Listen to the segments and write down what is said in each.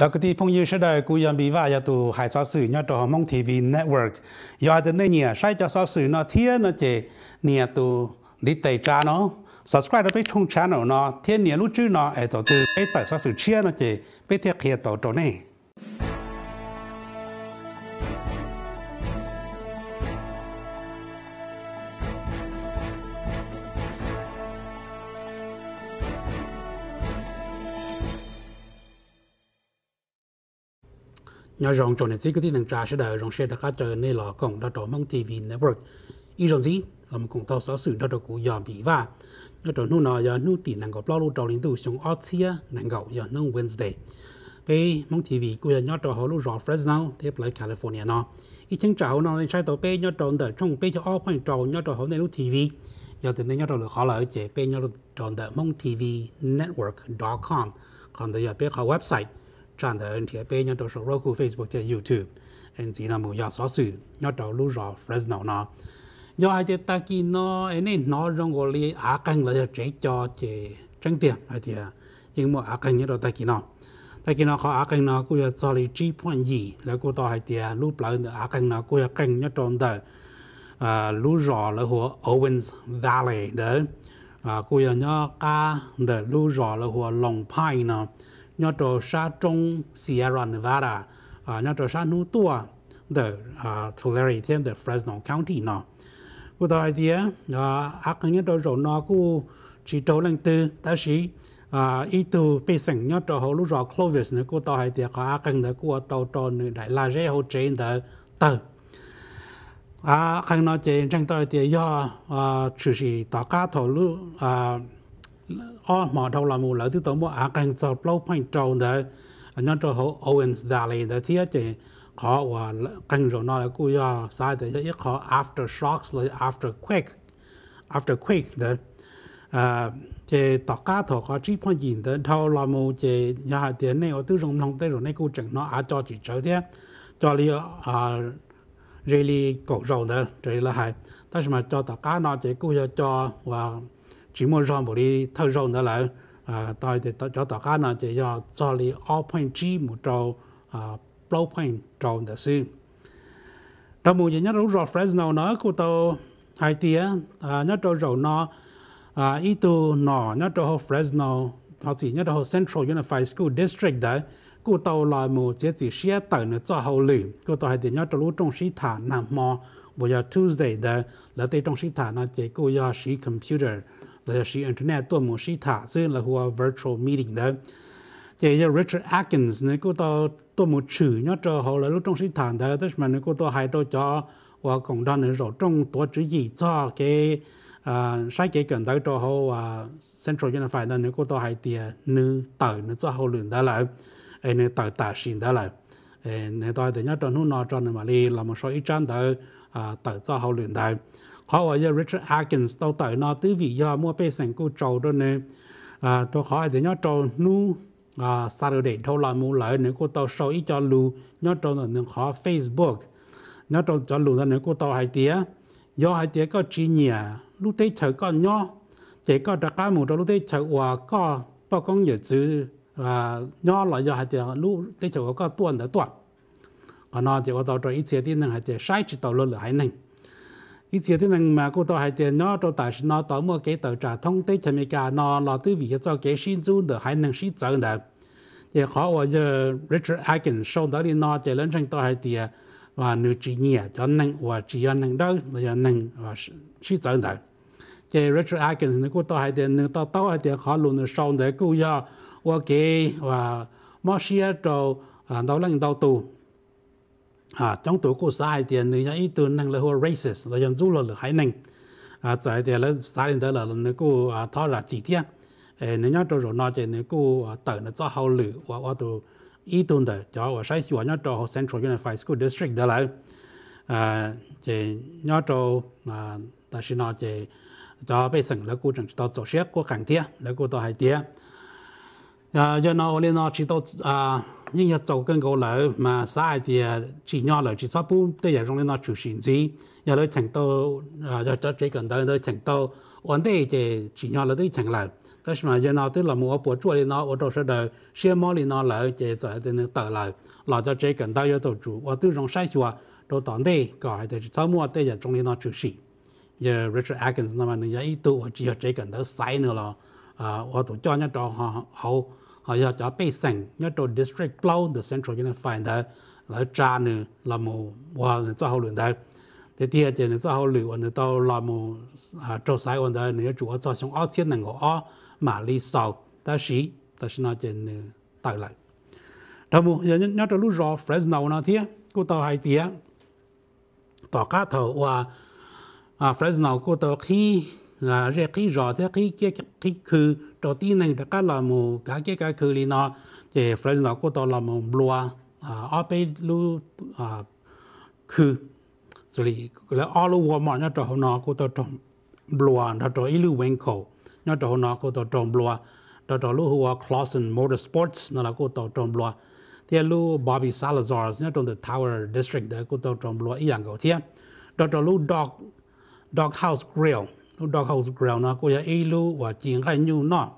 จากที่พงยืชดกูยังบีว่ายาตูหายสอสื่อยอดตัวมองทีวีเน็ตเวิร์กยอดในเนี่ยใช้จะสอสื่อนอเทียนอเจเนี่ยตัวดิเตจาเนาะ subscribe ไปช่องชา a n เนาะเทียนเนี่ยรู้ชื่อเนาะไอตัวตัวไอต่สอสื่อเชียนนอเจไปเทียบเคียต่อตัวเนี่ย nhà rong chọn nên chỉ có thể năng trả sẽ đợi rong sẽ đã cá chơi nên là cộng đã tổ mong TV network y rong gì là một cùng tàu sở sự đã tổ cụ dòm bị và nhà trộn nu nào giờ nu tỷ năng gặp lo lu trộn đến từ xuống Australia năng gặp giờ nâng Wednesday về mong TV của nhà nhà trộn họ lu rong Fresno tiếp lại California nó y chẳng chào nó nên sai tổ pe nhà trộn đợi trong pe cho all point trộn nhà trộn họ này lu TV giờ thì nên nhà trộn được họ lại chế pe nhà trộn đợi mong TV network com còn bây giờ pe họ website trang đời thì bây giờ tôi roku facebook thì youtube anh chỉ là một nhà sở sự nhà đầu lưu rõ fresno nó do ai thì ta kia nó anh ấy nó trong gọi là á căng là chế cho chế trang tiền ai thì nhưng mà á căng như đó ta kia nó ta kia nó có á căng nó cũng là cho lý trí point gì là cô tôi hai thì lúc lại á căng nó cũng là kênh nhà trong đời lưu rõ là hồ Owens Valley đấy à cô nhau cá đời lưu rõ là hồ Long Pine nó nhớ trò sa trong Sierra Nevada à nhớ trò sa nu tua the à Tulare thiên the Fresno County nó của tôi thì à ác nhớ trò rồi nó cũng chỉ trâu lên từ ta sĩ à ý tu bê sẵn nhớ trò hậu lúc rõ Clovis nữa của tôi thì có ác cần nữa của tàu trò nữa đại la rễ hậu trên the tờ à khăn nói chuyện chẳng tôi thì do à chủ sĩ tỏ ca thổ lúc à họ ờ, mà đâu là mù lỡ thì tôi muốn à càng cho lâu phải trâu để nhân cho hậu Owen Valley để thiết chế họ và càng rồi nó là cũng ya sai để cho họ after shocks rồi after quake after quake để à chế tất cá thọ có chỉ phải nhìn để thâu là mù chế nhà tiền này ở tư dùng lòng tây rồi này cũng chẳng nó à cho chỉ chơi thế cho li à ờ, really cổ rồi để rồi là hay, nhưng mà cho tất cả nó chỉ cũng cho và chỉ muốn rằng bộ đi thâu rộng đó là à tại thì cho tất cả nó chỉ do cho lý open G một trâu à blow point trâu đó xí đó một nhớ rõ rõ Fresno nó cô tàu hai tía à nhớ trâu rộng nó à ý tu nó nhớ trâu Fresno họ chỉ nhớ trâu Central Unified School District đấy cô tàu là một chế gì xe tàu nó cho hậu lử cô tàu hai tía nhớ trâu lúc trong sĩ thả nằm mò bây giờ Tuesday đấy là tây trong sĩ thả nó chỉ cô do sĩ computer là sĩ internet tôi muốn sĩ thả sư là hùa virtual meeting đó thì giờ Richard Atkins nữa cô to tôi muốn chữ nhớ cho họ là lúc trong sĩ thả đó tức mà nữa cô to hay tôi cho và cộng đồng nữa rồi trong tổ chữ gì cho cái à, sai cái cần tới cho họ và Central Unified đó nữa cô to hay tiền nữ tử nữa cho họ luyện đó là nữ tử tả xin đó là nên tôi thì nhớ cho nó nó cho nên mà đi là một số ít trang tới à, tử cho họ luyện đó họ ở giờ Richard Atkins tàu tới nó tư vị do mua bê sành cô trâu đó nè à tôi hỏi thì nhớ trâu nu à Saturday thâu là mua lại nếu cô tàu show ít cho lù nhớ trâu là những khó Facebook nhớ trâu cho lù là nếu cô tàu hai tía do hai tía có chi nhỉ lúc thấy chờ con nhó chỉ có đặc cá mù trâu lúc thấy chờ qua có bao công giờ chứ à nhó lại do hai tía lúc thấy chờ có tuần đã tuần còn nó chỉ có tàu trầu ít xe tin là hai tía sai chỉ tàu luôn là hai nành 因此啲人嘛，古多係啲攞到但是攞到冇幾多查通啲前面架攞攞啲為咗幾先做的還能是真的。也好我就 Richard Akin 收到啲攞嘅人稱都係啲話女職業就能話只要能到就能話是真的。嘅 Richard Akin 呢古多係啲能到到係啲好路能收得古要我幾話冇事做啊到能到到。à trong tổ quốc sai thì người ta ít tuần năng là hoa racist là dân du là hải năng à tại thì là sai đến đó là nó cô à là chỉ thiên ê nó nhớ rồi nó thì nó cô à, tự nó cho hậu lử và và tổ ít tuần đó cho và sai chùa nhớ cho Central Unified School District đó là à thì nhớ cho à ta xin nói thì cho bây giờ là cô chẳng cho tổ chức của cảng thiên là cô tổ hải thiên à giờ nó lên nó chỉ tổ à 因为做更高楼嘛晒的，只幺勒只少补，这样种那出线子，那勒成都，那只只根都那成都，我那只只幺勒只成勒，所以说那那只是木有补出来那，我到时候先抹了那勒，只在那自自那这只根都要多住，我都从山下，啊，到地搞那草木那也种的那出线，也越出二那么人家一多，我只要这根都晒那了，啊，我都教那桩好。họ giờ cho bay sang, nhớ tổ district plow the central unified đó là cha nữa là một và cho hậu luyện đó thế thì ở trên là cho hậu luyện nữa tao là một chỗ sai ổn đó nếu chủ ở cho chúng ở thiên năng của ở mà lý sau ta sĩ ta sĩ nói trên là tại lại đó một giờ nhớ tổ lúc rõ Fresno nào thế cô tao hai tiếng tỏ cá thầu và Fresno cô tao khi là ra cái rõ thế cái cái cái khứ đầu tiên này đã cá à, à, là một cả cái cái khứ này nó thì phải nó có đó là một lúa à ở bên lu à khứ rồi là ở lu Walmart nó trồng nó có đó trồng lúa nó trồng ít lu quen khẩu nó trồng nó có đó trồng lúa đó trồng lu hoa Clausen Motorsports nó là có đó trồng lúa thì lu Bobby Salazar nó trồng the Tower District đó có đó trồng lúa ý dạng cái thì đó trồng lu Dog Dog House Grill dog house ground nó cô ya ilu và chiến khai nhu nó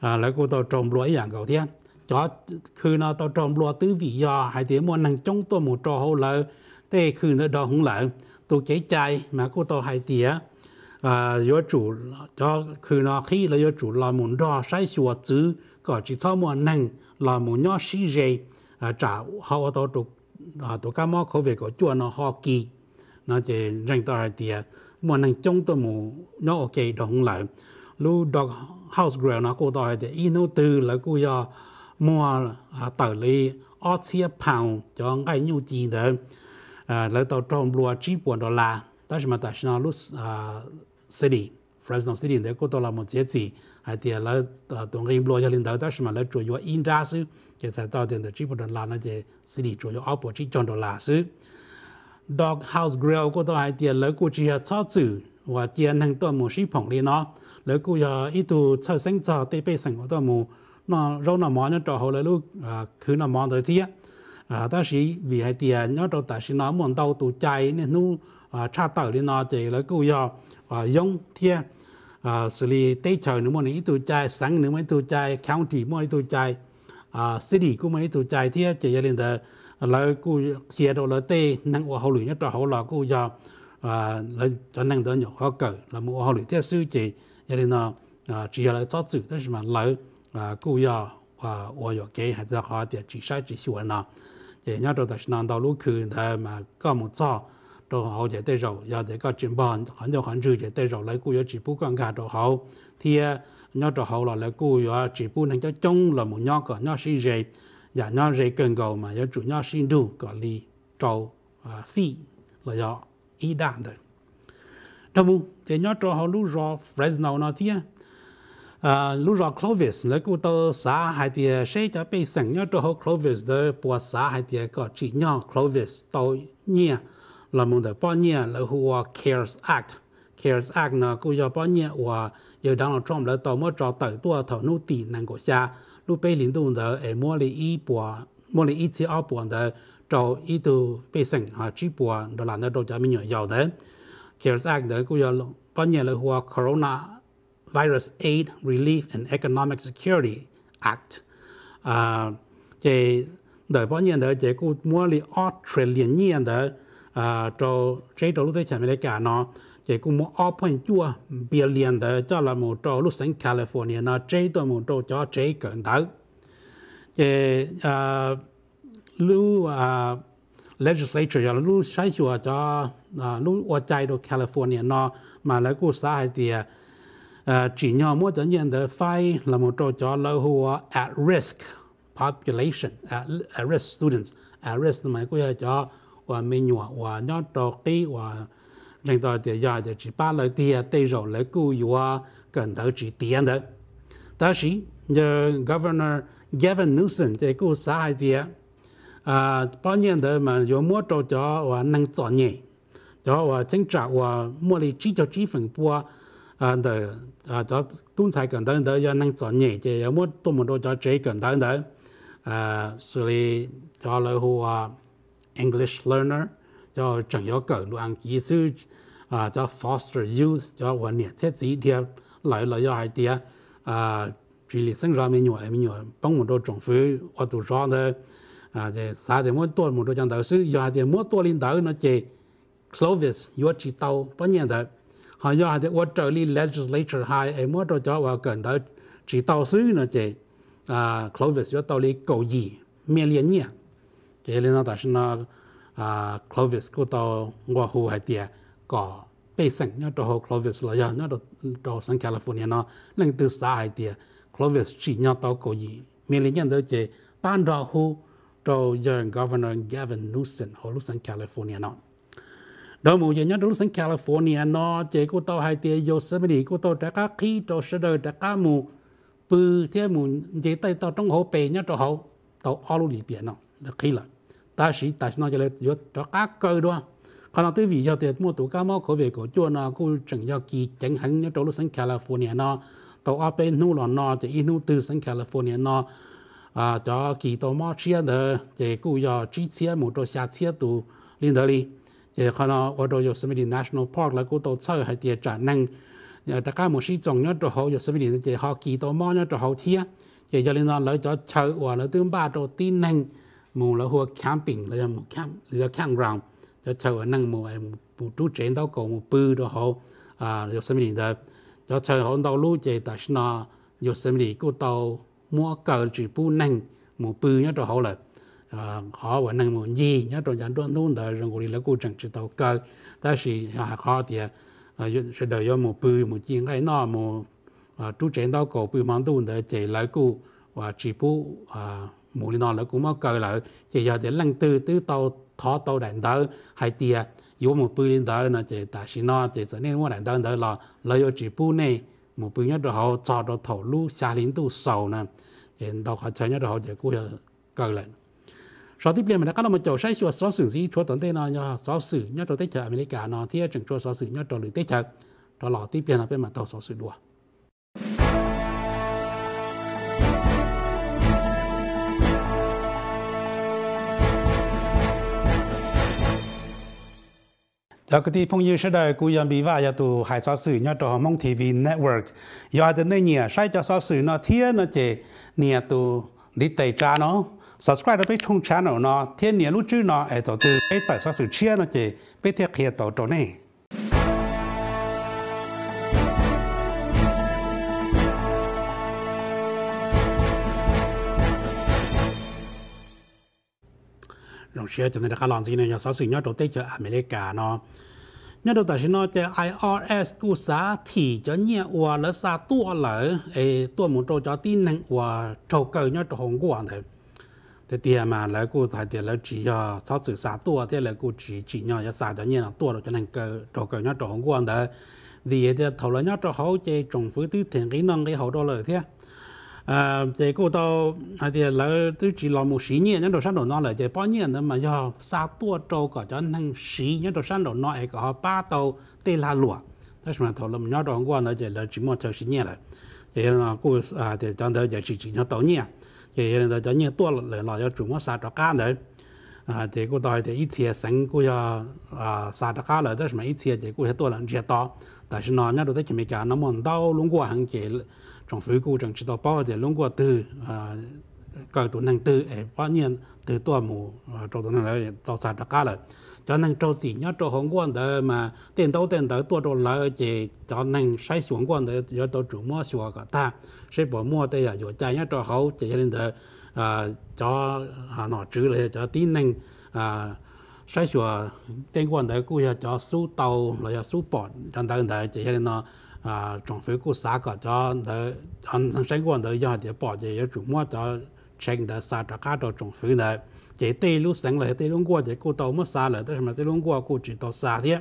à lại cô tao trồng lúa dạng cầu thiên cho khi nó tao trồng lúa tứ vị do hai tiếng mua năng trong tôi một trò hậu lợ thế khi nó đó không lợ tôi chế chạy mà cô tao hai tiếng à do chủ cho khi nó khi là do chủ là muốn đo sai sửa chữ có chỉ thao mua năng là muốn nhỏ xí dây à trả họ tao tụ à tụ cá mò khẩu về của chùa nó hoa kỳ nó chỉ rành tao hai tiếng mà nàng trông tôi mù nó ok đồng lại lu dog house girl nó cô đòi để in nó từ là cô giờ mua tờ lý ở chia pound cho ngay nhu chi đó à, lấy tàu trong lúa chỉ bốn đô la ta là mà tại sao lu à, city Fresno City để cô tôi là một chiếc gì hay thì là à, tuần ngày lúa cho lên đó đó là lấy chủ yếu in ra chứ cái sai tàu tiền để chỉ bốn đô la nó chỉ city chủ yếu ở bốn chỉ chọn đô la chứ dog house grill của tôi thì lỡ cô chỉ ờ, cho chữ và tiền hàng tuần một ship phòng đi nó lỡ cô giờ ít tu cho sinh cho tê bê sinh của tôi mù nó rau nó món nó trò hồ lỡ lúc ờ, cứ nó món tới thiệt à ờ, ta sĩ vì hai tiền nó trâu ta sĩ nó muốn đâu tụ chạy nên nu cha tàu đi nó chỉ lỡ cô giờ và giống thiệt à xử lý tê trời nữa mà ít tu chạy sáng nữa mới tu chạy county mới tu chạy à city cũng mới tu chạy thiệt chỉ là lên tới lại cô chia đôi là tê năng của hậu lụy nhất là hậu là cô do và là cho năng đỡ nhỏ khó cỡ là một hậu lụy theo sư chỉ cho nên là à, chỉ là cho sự đó là lợi à cô giờ và ô giờ kế hay là khó để chỉ sai chỉ sửa nào để nhớ đồ đó là đạo lúc khứ thì mà có một cho đồ hậu để tê rồi giờ để có chuyện bàn hẳn cho hẳn trừ để tê rồi lại cô giờ chỉ bút quan cả đồ hậu thì à, nhớ đồ hậu là lại cô giờ chỉ bút năng cho chung là một nhớ cả nhớ sĩ gì 也让人更高嘛，也主要深度隔离招啊费了要一单的。那么在要招好路上 Fresno 那天，啊路上 Clovis 那个到啥海的谁家被省要招好 Clovis 的把啥海的个只要 Clovis 到年，那么的半年，然后我 Cares Act。CARES Act 呢，ก็ยอมป้อนเนี่ยว่าเยอะดังเราชอบแล้วต่อเมื่อจอต่อตัวเท่านู้ตีนังก็ชา路被领导的诶，莫里一波，莫里一次二波的找一度被省啊，这波的懒得到家民要的，其实的古要半年了话，Corona Virus Aid Relief and Economic Security Act 啊，这的半年的这个莫里二十连年的啊，找这条路在前面来讲呢。chỉ cũng một áp phần chua bia liền để cho là một trò lúc sáng California nó chế tôi một trò cho chế cận tới chỉ à lưu à legislature cho lưu sai chùa cho à lưu ở trái đồ California nó mà lại cũng xã hay thì à chỉ nhỏ mỗi trận nhận để phải là một trò cho lưu hùa at risk population at, at risk students at risk mà cô cho và mình nhỏ và nhỏ trò kỹ và 人到的要的只把了地对肉来雇有啊，跟头只点的。但是呃，Governor ờ, Gavin Newsom 在雇啥海的啊，八年的嘛有摸着着我能做呢，着我挣扎我摸里只着几分波。啊，的啊，đó à, cũng à, à, sai cần tới đó do năng chọn nhẹ chứ có muốn tôi muốn cho chế cần tới đó à xử lý cho lời hùa English learner cho chẳng có cỡ luôn kỹ sư 啊，叫 foster youth，叫我年 thế chỉ thì lại là do hai tia à chỉ sinh ra mình nhỏ mình nhỏ bằng một đôi trọng phứ ở tụ rõ đó à thì xã thì mỗi tuổi một đôi chẳng đầu sư do hai tia mỗi lên đầu nó chỉ Clovis yo chỉ tàu bao nhiêu đó họ do hai tia trợ lý legislature hai em mỗi đôi cho vào gần đó chỉ tàu sư nó chỉ à Clovis yo tàu lý gì miền liền nhỉ chỉ là nó ta là à Clovis của tàu ngoại hai tia có bê sinh nó đồ Clovis là giờ nó đồ California nó nên từ xa hai Clovis chỉ nhau tao có gì mình lấy nhận được chế ban Governor Gavin Newsom hồ lúc sang California nó đó một nhớ lúc sang California nó chế cô tao hai tia Yosemite cô tao trả cá khí đồ sơ đời trả cá mù bự thế mù chế tay tao trong hồ bê nhớ đồ hồ tao ao lụi biển nó là khí là ta sĩ ta cho lên yo trả cá cơ đó 可能對維要的莫多加莫可為個做呢，佢仲要佢整行要到到新加坡呢，到阿邊努羅呢，就一努到新加坡呢，啊，就佢到馬車呢，就佢要支車冇到下車到領導哩，就可能我到有什麼的 national park 啦，佢到抽係啲展能，誒大家冇事種咗就好，有什麼的就好，佢到馬呢就好啲啊，就有領導嚟咗抽話啦，都巴到啲能，冇啦，或 camping 啦，冇 camp 啦，campground。cho chờ năng một một chú trẻ đó còn một bư đó họ à Yosemite đó cho chờ họ đâu lũ trẻ tại sao Yosemite cô tàu mua cờ chỉ bu năng một bư nhớ cho họ là họ vẫn năng một gì nhớ cho nhận được luôn đó rồi người là cô chẳng chỉ tàu cờ ta chỉ họ thì à, à, sẽ đợi cho một bư một chuyện cái nó một à, chú trẻ đó còn bư mang tuôn để chạy lại cô chỉ bu à một lần đó cũng mua cờ lại chỉ giờ để lần từ từ tàu thọ tàu đạn tàu hay tiề yếu một bự lên tàu nó chỉ ta xin nó chỉ cho nên một đạn tàu đó là lấy ở chỉ bự này một bự nhất đó cho đó thầu lũ xa lính tu sầu nè thì đâu có chơi nhất đó chỉ cú cơ lên sau tiếp theo mình đã có một chỗ sai chùa sáu sử gì chúa tận thế nào nhá sáu sử nhất đó tết chợ cả nó thiết chừng chúa sáu sử nhất đó lưỡi tết chợ đó là tiếp theo là bên mặt tàu sáu sử đùa จากที่พงยืชดกูยังบีว่าอย่าตัวหายสาสื่อยอดตัวมองทีวีเน็ตเวิร์กยอดเนเนี่ยใช้จะสาสื่อนอเทียนนอเจเนี่ยตัวดิเตจาเนาะ subscribe ไปช่อง c h a n เนาะเทียนเนี่ยรู้จื้อเนาะไอตัวตัวไอตต่สาสื่อเชียนนอเจไปเทียบเคียตัวตัวนี่ sẽ cho nên các lòn gì này nhà sáu sự nhau đầu tiên cho America nó nhớ đầu tại nó cho IRS u giá thì cho nhẹ và lỡ xa tua lỡ ấy tua một trâu cho tin năng và trâu cờ nhớ trâu hồng quan thế thế tiền mà lỡ cô tại tiền lỡ chỉ cho sáu sự xa tua thế lỡ cô chỉ chỉ nhau cho xa cho nhẹ là tua rồi cho năng cờ trâu cờ nhớ trâu hồng quan thế vì thế thầu lỡ nhớ trâu hậu chơi trồng phứ tư thiện kỹ năng cái hậu đó lỡ thế à ờ, cái cô tao hay thì là tôi chỉ là một sĩ nhiên nhân đồ sản đồ nó là cái bao nhiêu nữa mà do xa tua trâu cả cho năng sĩ nhân đồ sản đồ nó ấy có ba tàu tê la lụa thế mà thầu làm nhỏ đoàn qua là chỉ một thầu sĩ nhiên là thì là cô à thì trong đó chỉ chỉ nó tàu nhiên à. thì là cho nhiên tua là là cho chúng nó xa cho cá đấy à thì cô tao thì ít thiệt sáng cô cho à xa cho cá là thế mà ít thiệt thì cô sẽ tua là thiệt to tại sao nó nhớ đồ tới chỉ mình cả nó mòn đau luôn qua hàng chỉ trong phối cụ trong chỉ đạo bảo để long qua từ à các tổ năng từ ở bao nhiêu từ tổ mù trong tổ năng là tổ sản đặc cả rồi cho nên trong gì nhớ trong hồng quan đó mà tiền đầu tiền đầu tổ trong lại chỉ cho nên sai xuống quan đó do tổ chủ mua xuống cả ta sẽ bỏ mua đây là do chạy nhớ trong hậu chỉ nên đó à cho hà nó chữ là cho tí năng à sai xuống tiền quan đó cũng là cho số tàu là cho số bọt trong đó là chỉ nên nó 啊，政府股啥个叫的，很很深广的要的保洁也主么叫成的啥着干着政府的，这对路省了，对路过的股到么啥了，但是么对路过股知道啥的。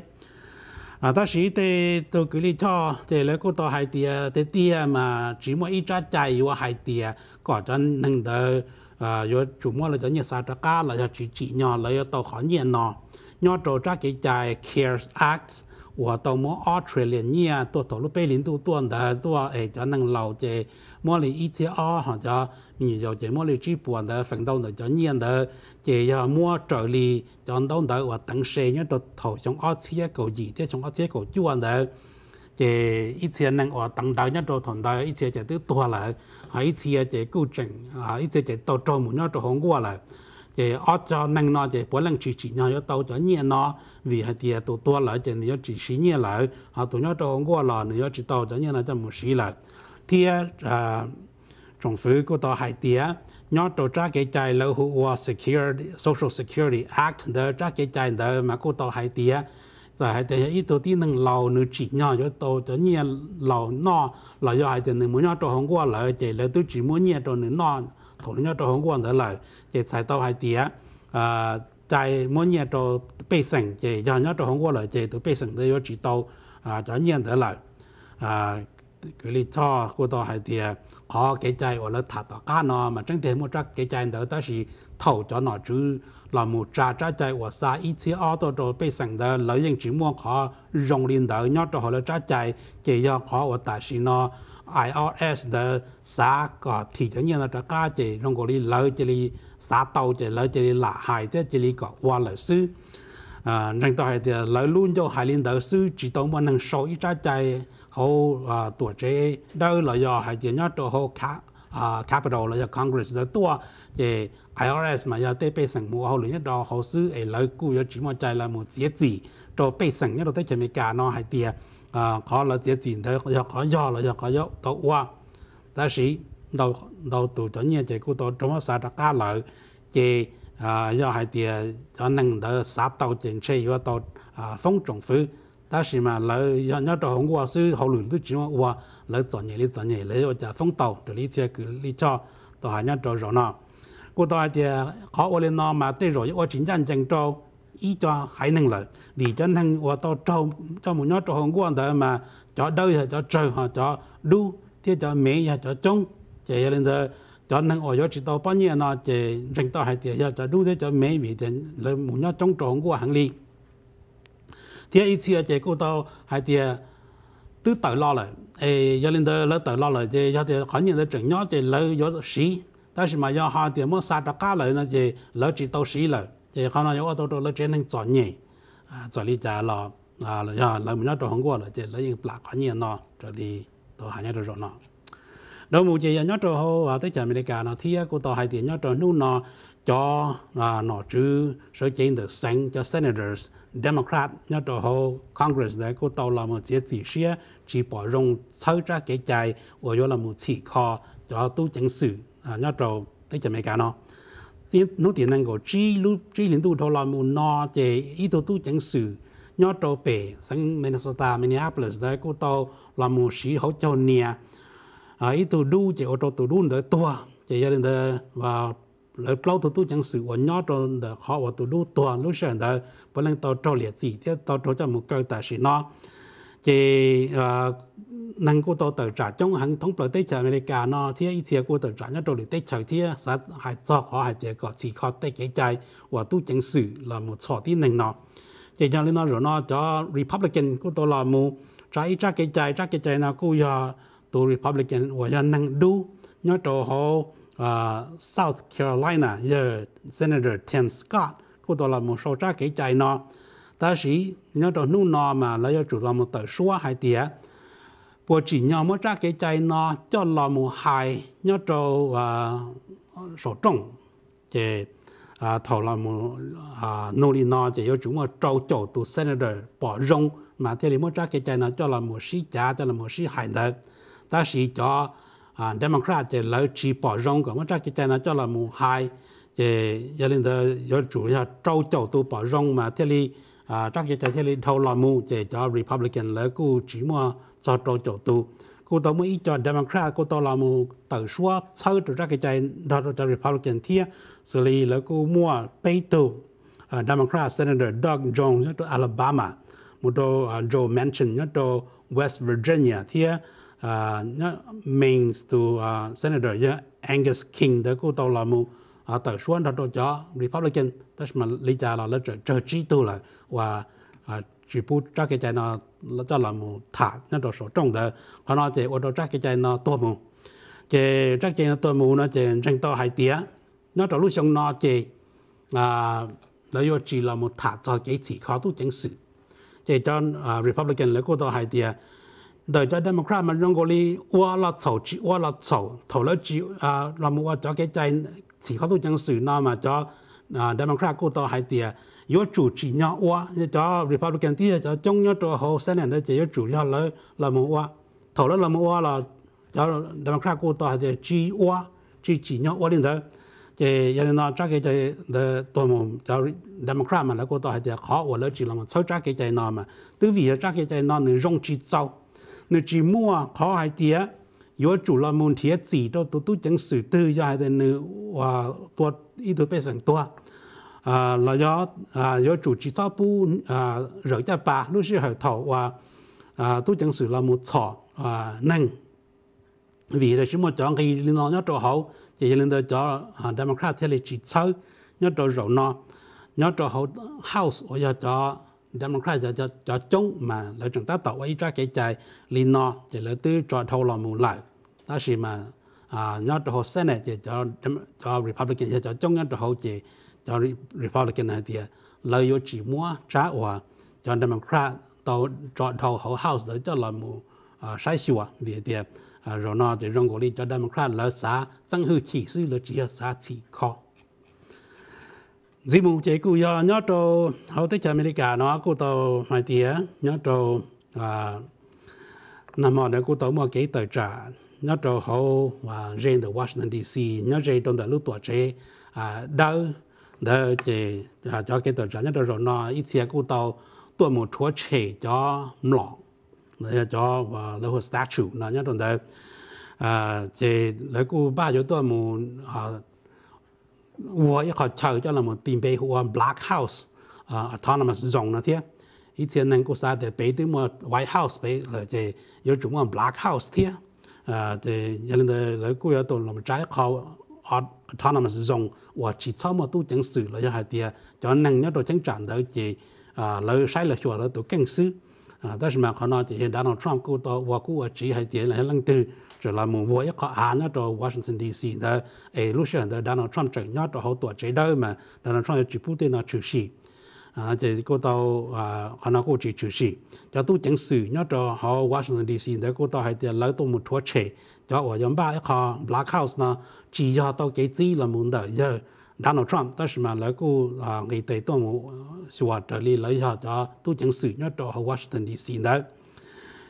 啊，但是对都距离差，对了股到海地啊，对地啊嘛，只么一扎在有海地啊，搞成能的啊，有主么了叫你啥着干了，要去几年了要到好年咯，要做扎给在 CARES Act。我到乜 Australia 啊，到頭路北邊都多的都話誒，就能留住。乜你以前阿或者，又住乜你住邊的奋斗的就熱的，即又冇住嚟，就到度我等四呢，到头上阿次一個二啲上阿次个住下度，即以前能我等到一到同大，以切就都多了，还係以前就够整，啊以切就到朝門嗰就好过了。thì ở cho nâng nó thì bố lăng chỉ chỉ nhau cho tàu cho nhẹ nó vì hai tia tụ tua lại thì nó chỉ xí nhẹ lại họ tụ nhau cho ông qua là nó chỉ tàu cho nhẹ nó cho một xí lại thì à trong phía của tàu hai tia nó tổ tra cái chạy lâu hữu qua security social security act đó tra cái chạy đó mà cô tàu hai tia rồi hai tia ít tổ tí nâng lâu nữa chỉ nhau cho tàu cho nhẹ lâu nó là do hai tia nữa muốn nhau cho ông qua lại thì là tôi chỉ muốn nhẹ cho nữa nó thổ nhau cho ông qua nữa lại 嘅菜刀係啲啊，啊在每年到北省嘅，然後到韓國來嘅到北省都要知道啊，就認得來啊，佢哋錯嗰度係啲啊，可幾濟我哋塔到間咯，嘛真係冇得幾濟到，但是頭咗嗱主嗱冇揸揸濟我曬一次二到到北省嘅女人只冇可用練到，然後到後嚟揸濟嘅要可我大事咯。IRS 的啥個提成呢？那大家就用嗰啲老嘅啲。xã tàu chỉ lấy chỉ là hải thế chỉ có qua lợi sư à rằng tàu hải thì lấy luôn cho hải liên đạo sư chỉ tàu mà năng sâu ít ra chạy hậu à tuổi trẻ đâu là do hải thì nhớ cho hậu khá à capital là do congress là tua thì IRS mà giờ tới bây giờ mua hậu liên đó hậu sư ấy lấy cú giờ chỉ mà chạy là một dễ gì cho bây giờ đó tới chỉ mấy cả nó hải thì à khó là dễ gì thôi khó có do là do có do tàu qua ta sĩ đầu đầu tụ cho nhiên chỉ cụ tổ trong xã đã cá lợi chỉ à, do hai tiền cho năng đỡ xã tàu chỉnh xe và tàu à, phong trọng phứ ta chỉ mà lợi do nhớ trong hôm qua sư hậu luyện tư chỉ mà qua lợi chọn nhẹ lý chọn nhẹ lấy cho phong tàu để lý xe cứ lý cho tàu hai nhớ trong rồi nọ cụ tổ hai tiền khó ô lên nọ mà tới rồi ô chính dân chẳng trâu ý cho hai năng lợi vì cho năng ô tàu trâu cho một nhớ trong hôm qua đỡ mà cho đời cho trời cho đu thế cho mẹ cho chung 这些人多，就能熬有直到半夜呢，这人多还点呀，在路在就美味天来木有种种过行李。第二次就过到还得都到老了。哎，有人多来到老了，这有点寒年在种药，就老有事。但是嘛，要好点么？三只家里那些老几都死了，这可能有好多多老只能做人，啊，做理财咯，啊，像老木有种种过了，这老人不拉过年呐，这里都还年都热闹。đâu một chị nhớ trò hô và tới chợ America nó thia của tàu hai tiền nhớ trò nu nó cho là nó chữ số trên được sang cho senators Democrat nhớ trò hô Congress đấy của tàu là một chiếc chỉ xe chỉ bỏ rong sâu ra cái chạy và do là một chỉ kho cho tu chỉnh sự à nhớ trò tới chợ America nó thì nó tiền năng của chi lu chi liên tu thâu là một nó chế ý tu tu chỉnh sự nhớ trò bể sang Minnesota Minneapolis đấy của tàu là một sĩ hỗ trợ nia ai à, tu đu chỉ ô tô tu đu để tua chỉ gia đình để và lỡ lâu tu tôi chẳng sự của nhỏ cho để họ và tu đu tua lúc sáng để bọn lên tàu trâu liệt gì thế tàu trâu cho một cái tài sự nó chỉ à, năng của tôi tự trả trong hàng thống bờ tế chờ America nó thế ý chia của tự trả nhất đồ tế chờ thì sẽ hại cho họ hại tế có chỉ khó tế kế chạy và tu chính sự là một sọ tí nền nó chỉ cho nên nó rồi nó cho Republican của tôi là một trái trái kế chạy trái kế chạy nào cũng giờ tu Republican và dân năng đu nhớ trò hồ à, South Carolina giờ Senator Tim Scott cô đó là một số trá kỹ chạy nó ta sĩ nhớ trò nu nó mà lấy chủ là một tờ số hai tía bộ chỉ nhớ một trá kỹ chạy nó cho là một hai nhớ trò số trồng thì à thầu là một à nô li nó thì yêu chúng mà trâu chỗ tu Senator bỏ rong mà thế thì một trá kỹ chạy nó cho là một sĩ cha cho là một sĩ hải đời ta sĩ cho à democrat để lỡ chỉ bỏ rong cả mà chắc chỉ tên là cho là mù hai để gia đình đó do chủ là trâu chầu tu bỏ rong mà thế li à chắc chỉ tên thế li thâu là mù để cho republican lỡ cú chỉ mua cho trâu chầu tu cô tao mới cho democrat cô tao là mù tự xóa sau từ chắc cái chạy đó cho republican thia xử lý lỡ cú mua bay tu à, democrat senator Doug Jones cho Alabama một đồ à, Joe Manchin cho West Virginia thia À, means to à, Senator Angus King đó cô tàu là mu à, tờ xuống đó cho Republican đó mà lý do là là trợ trí tu là và chỉ bu cho cái chạy nó cho là mu thả nó đồ số trong đó còn nó thì ô tô cho cái chạy nó to mu cái cho cái nó to mu nó chỉ tranh to hai tía nó trong lúc xong nó chỉ à nó yêu chỉ là một thả cho cái chỉ khó tu chính sự chỉ cho Republican lấy cô tàu hai tía đời cho Democrat mà rong gọi qua là sầu chỉ qua là sầu thầu là chỉ à làm qua cho cái trái chỉ có tu chân sử nào mà cho à Democrat cô to hai tiền yếu chủ chỉ nhau qua cho Republican thì cho chống nhau cho họ sen này chỉ cho chủ nhau là làm qua thầu là làm qua là cho Democrat cô to hai tiền chỉ qua chỉ chỉ nhau qua đến đó chỉ giờ nó chắc cái trái để tôi muốn cho Democrat mà là cô to hai tiền khó qua là chỉ làm sao chắc cái trái nào mà tư vị chắc cái trái nào nữa rong chỉ trâu nó chỉ mua khó tía yếu chủ là môn thiết chỉ cho hai tên nữ và tôi ý tôi bây giờ tôi à là do à do chủ chỉ tao bu à rửa cho lúc xưa hồi thầu và à, à, à tôi một sọ à vì là chỉ một chọn cái liên nó chỗ hậu chỉ liên đó cho democrat thì là chỉ sau chỗ rộng nó nhớ chỗ hậu house ở cho จำลองใครจะจะจะจงมาแล้วจังตาต่อว่าอีจ้าเกใจลีนอจะเลยตื้อจอทอลอมูไหลตาสิมาอ่ายอดโฮเซเนจะจะจะรีพับลิกันจะจะจงยอดโฮเจจะรีพับลิกันนะเดียเราอยู่จีมัวจ้าว่าจอนจำลองใครต่อจอทอเขาเฮาส์แล้วจะลอมูอ่าใช้ชัวเดียเดียเรานอจะรองกุลีจะจำลองใครแล้วสาตั้งหื้อขี่ซื้อเลยจีสาฉีคอ dì mù chế cụ yo nhớ trâu hậu tới America nó cụ tàu mai tía nhớ trâu à nằm ở đây cụ tàu mua cái tờ trả nhớ trâu hậu và riêng từ Washington DC nhớ riêng trong đại lúc tuổi trẻ à đau đỡ chế à, cho cái tờ trả nhớ trâu rồi nó ít xe cụ tàu tuổi một chúa chế cho mỏ để cho và lâu hồ statue nó nhớ trong đấy à chế lấy cụ ba chỗ tuổi một à, 我一个潮叫那么定北湖 Black House 啊 autonomous zone 那天，以前能够啥的北对么 White House 北呃这有中么 Black House 天，呃这原来的来过要到那么再考 autonomous zone 我至少么都整死了一下的，就能要到整站到这啊来晒了说了都更死。啊，但是曼可能这边 d o n a 到这边，这边来就一个啊，那到 Washington DC，的诶，罗斯的 o n a l 那到好多街道嘛，是 Donald t r u 就个啊，就能曼去出这就突然到好 Washington DC，就到这边来，都没多少就我巴马一家 Black House 呢，企业家都给钱了嘛，的要。Donald Trump đó mà lấy cô à người tây tôi một số trợ lý lấy họ cho tôi chẳng sử nhớ cho Washington DC đó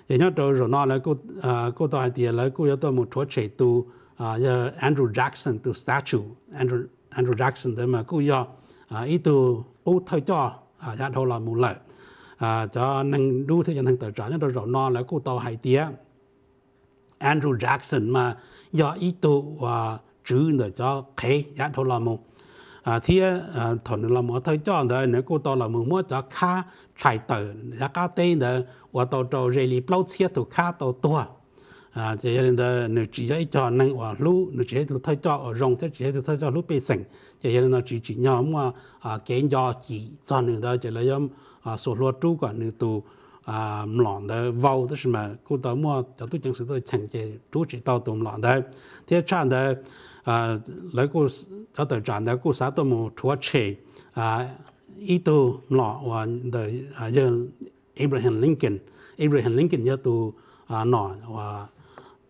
thì nhớ cho rồi nó lấy cô à cô tôi thì lấy cô cho tôi một chỗ chạy tu à Andrew Jackson tu statue Andrew Andrew Jackson đó mà cô cho à ý tu bố thời cho à giá đâu là một lợi à cho nâng đu thế cho nâng tờ trả nhớ rồi nó lấy cô tôi hai tía Andrew Jackson mà do ý tu và chữ để cho khế giá đâu là một à thì à thằng là mua thời cho đó nếu cô to là mua mua cho khá chạy tử giá cá tê đó và tàu tàu rê li bao chia tàu cá tàu tua à chỉ là đó nếu chỉ dạy cho năng ở lũ nếu chỉ dạy thời cho ở rong thế chỉ dạy thời cho lũ bê sình chỉ là nó chỉ chỉ nhóm mà à cái à, nhỏ chỉ cho nữa đó chỉ là nhóm à số lúa trú còn nữa tụ à lọn đó vào đó mà cô tao mua cho tôi chẳng sự tôi chẳng chế chú chỉ tao tụm lòng đó thì chẳng đó 啊，那个他的站那个啥都没出车啊，一度那我的啊叫 Abraham Lincoln Abraham Lincoln Park Washington 要都啊那我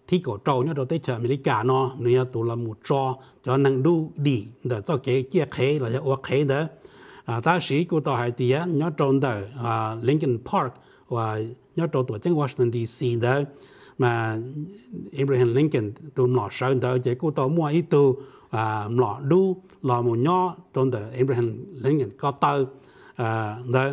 ที่ก็เจ้าเนี่ยเราได้เจออเมริกาเนาะเนี่ยตัวละมุจอจะนั่งดูดีเดี๋ยวเจ้าเก๋เจี๊ยเขยเราจะอวกเขยเด้ออ่าถ้าสีกูต่อหายเตี้ยเนี่ยตรงเด้ออ่าลิงคันพาร์คว่าเนี่ยตัวตัวจังวอชิงตันดีซีเด้อ mà Abraham Lincoln tụi mỏ sơn tới chỉ cô tổ mua ý tu à mỏ đu lò một nho trong tờ Abraham Lincoln có tờ à đó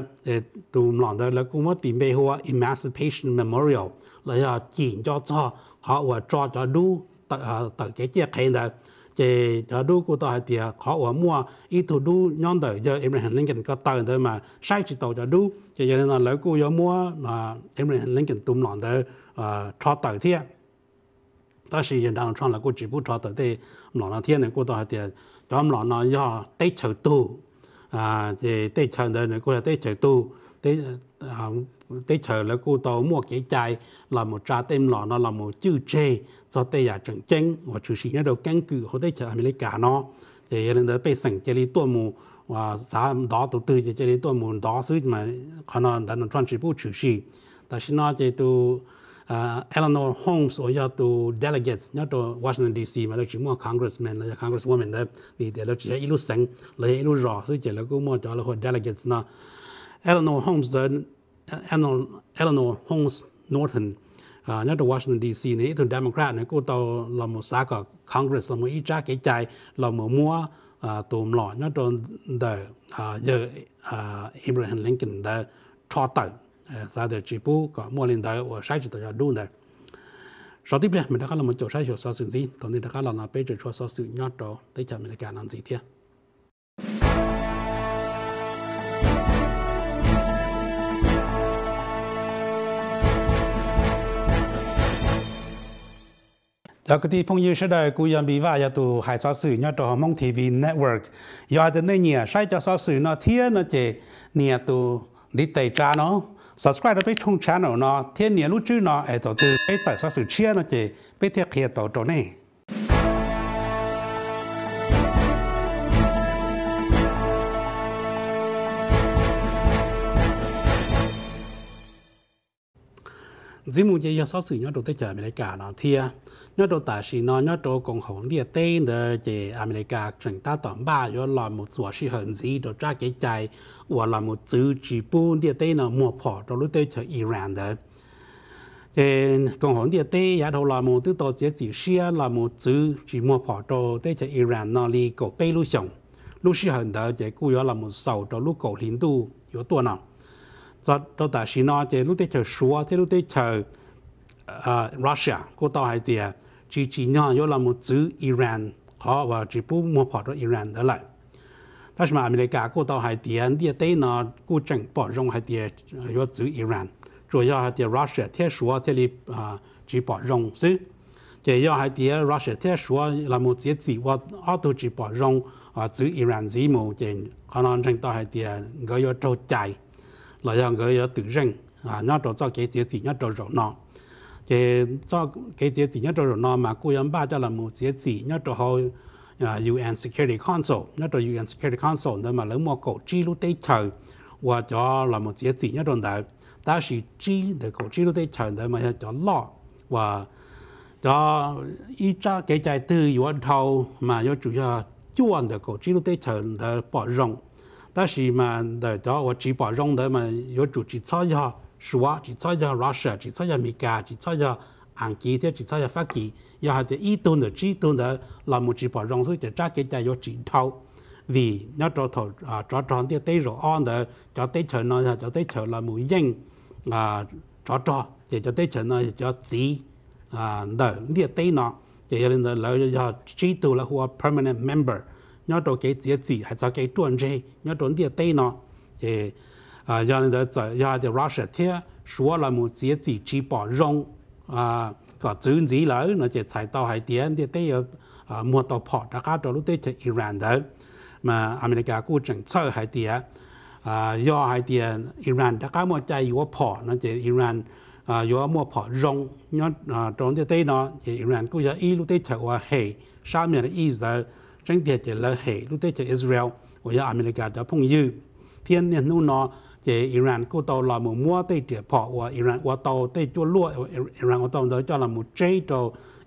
tụi mỏ đó là cũng mất tìm về hoa Emancipation Memorial là cho chỉ cho cho họ và cho cho đu tờ à, tờ cái chiếc khay đó chỉ cho đu cô tổ thì họ và mua ý tu đu nhon tờ giờ Abraham Lincoln có tờ đó mà sai chỉ tổ cho đu chỉ giờ nên là lỡ cô giờ mua mà Abraham Lincoln tụi mỏ đó 呃超头天。但是人当创了过只不超头的，老那天呢过到点，咱们老那要对头度啊，这对头的呢过对头度对啊。tới chờ là cô tàu mua cái chai là một trà tem lọ nó là một chữ chê cho tây giả trận tranh và chủ sĩ ở đầu căn cứ họ tới chờ America nó thì lần đó bị sẵn chơi đi tua mù và xã đó tụ tư chỉ đi tua mù đó xứ mà họ nó đã nó chuẩn trí bộ chủ sĩ tại sao nó chơi tụ uh, Eleanor Holmes or ya to delegates ya to Washington DC mà là chỉ mua congressman là congresswoman đấy vì để là chỉ ilu sang là ilu rõ sự chỉ là cũng mua cho là delegates na Eleanor Holmes đó uh, Eleanor Eleanor Holmes Norton uh, nhất là Washington DC này thì Democrat này cô tàu là một xã cả Congress là một ít trái cái chạy là một mua uh, tụm lọ nhất là the giờ Abraham Lincoln the Trotter sau de chi pu ko mo lin da wo sai chi to ya du da sau tiếp theo mình đã có là một chỗ sai chỗ sau sự gì, tổng thì đã có là là bây giờ cho sau sự nhót đó, tất cả mình đã làm gì thế. cho cái thì phong yêu sẽ đời cú yam bị vạ ya tu hải sao sử nhá trò mong TV network giờ tới nơi nhỉ sai cho sao sử nó thiên nó chỉ nhỉ tu đi tẩy trà nó สับส b s c r i b e ไปช่อง c h a n n เนาะเทียนเหนี่ยรู่จื้อเนาะไอ้ตัวตัวไอ้ตัวสักสื่เชื่อเนาะเจ ไปเทียเคลียตัวตัวนี่ dưới một giây sau sự nhớ đầu tới chờ America nó thia nhớ đầu tại sự nó nhớ đầu cộng hồn địa tên để chế America chúng ta tổng ba rồi là một số sự hận gì đó ra cái chạy và là một chữ chỉ buôn địa tên nó mua phỏ đó lúc tới chờ Iran đó thì cộng hồn địa tên giá đầu là một thứ tổ chức chỉ xia là một chữ chỉ mua phỏ đó tới chờ Iran nó đi cổ bê lưu sống lúc sự hận đó chế cũng là một sầu đó lúc cổ hiến tu yếu tuần nào do đâu ta xin nói thì lúc đấy chờ xóa thế lúc đấy chờ ờ, Russia cô tao hay thì ờ, chỉ chỉ nhỏ yếu là một chữ Iran họ và chỉ bù mua họ đó Iran đó lại ta xem America cô tao hay thì anh ờ, đi tới nó cô chẳng bỏ rong hay thì yếu chữ Iran rồi yếu hay thì Russia thế xóa thế li chỉ bỏ rong chứ thì yếu hay thì Russia thế xóa là một chữ gì và auto chỉ bỏ rong chữ Iran gì mà thì họ nói rằng tao hay thì người yếu trâu chạy là yang người ở tự rèn à nhớ cho cho cái chế gì nhớ cho rồi nó cái cho cái chế gì nhớ cho rồi nó mà cô em ba cho là một chế gì nhớ cho hồi UN Security Council nhớ cho UN Security Council nên mà lấy một cổ chi lúc tây trời và cho là một chế gì nhớ cho đời ta chỉ chi để cổ chi lúc tây trời để mà cho lo và cho ý cho cái trái tư yếu thâu mà yếu chủ cho chuẩn để cổ chi lúc tây trời để bỏ rộng 但是嘛，在这我基把用的嘛，有做几菜一下，树啊，几菜一下，岩石，几草一下，泥干，几草一下，按基的，几草一下，发基，然后的一顿的，几顿的，那么几把用水就扎给下，又几刀，为那抓头啊，抓长的，对肉安的，抓短的呢，对称那么硬啊，抓抓，再抓短呢，叫直啊，那那些地呢，就有人在留一下，几刀了，或 permanent member。nhớ đồ cái chế chỉ hay cho cái chuẩn gì, nhớ đồ địa tây nó thì à do nên tại do thì Russia thế số là một chế chỉ chỉ bỏ rong à có chứng gì lỡ nó chỉ xài tàu hải tiến địa tây ở mua tàu phỏ đã cá đồ lúc tây cho Iran đó mà America cũng chẳng sợ hải tiến à do hải tiến Iran đã cá một trái yếu phỏ nó chỉ Iran à yếu mua phỏ rong nhớ trốn địa tây nó thì Iran cũng giờ ý lúc tây chở qua hệ sao miền ít rồi จังเดียจะละเหตุลูกเตจะอิสราเอลว่าอเมริกาจะพงยืมเทียนเนี่ยนู่นนอจะอิหร่านก็ตัวลอยมือมัวเตเดียพอว่าอิหร่านว่าตัวเตจัวลวดอิหร่านว่าตัวเดียวจะละมือเจตัว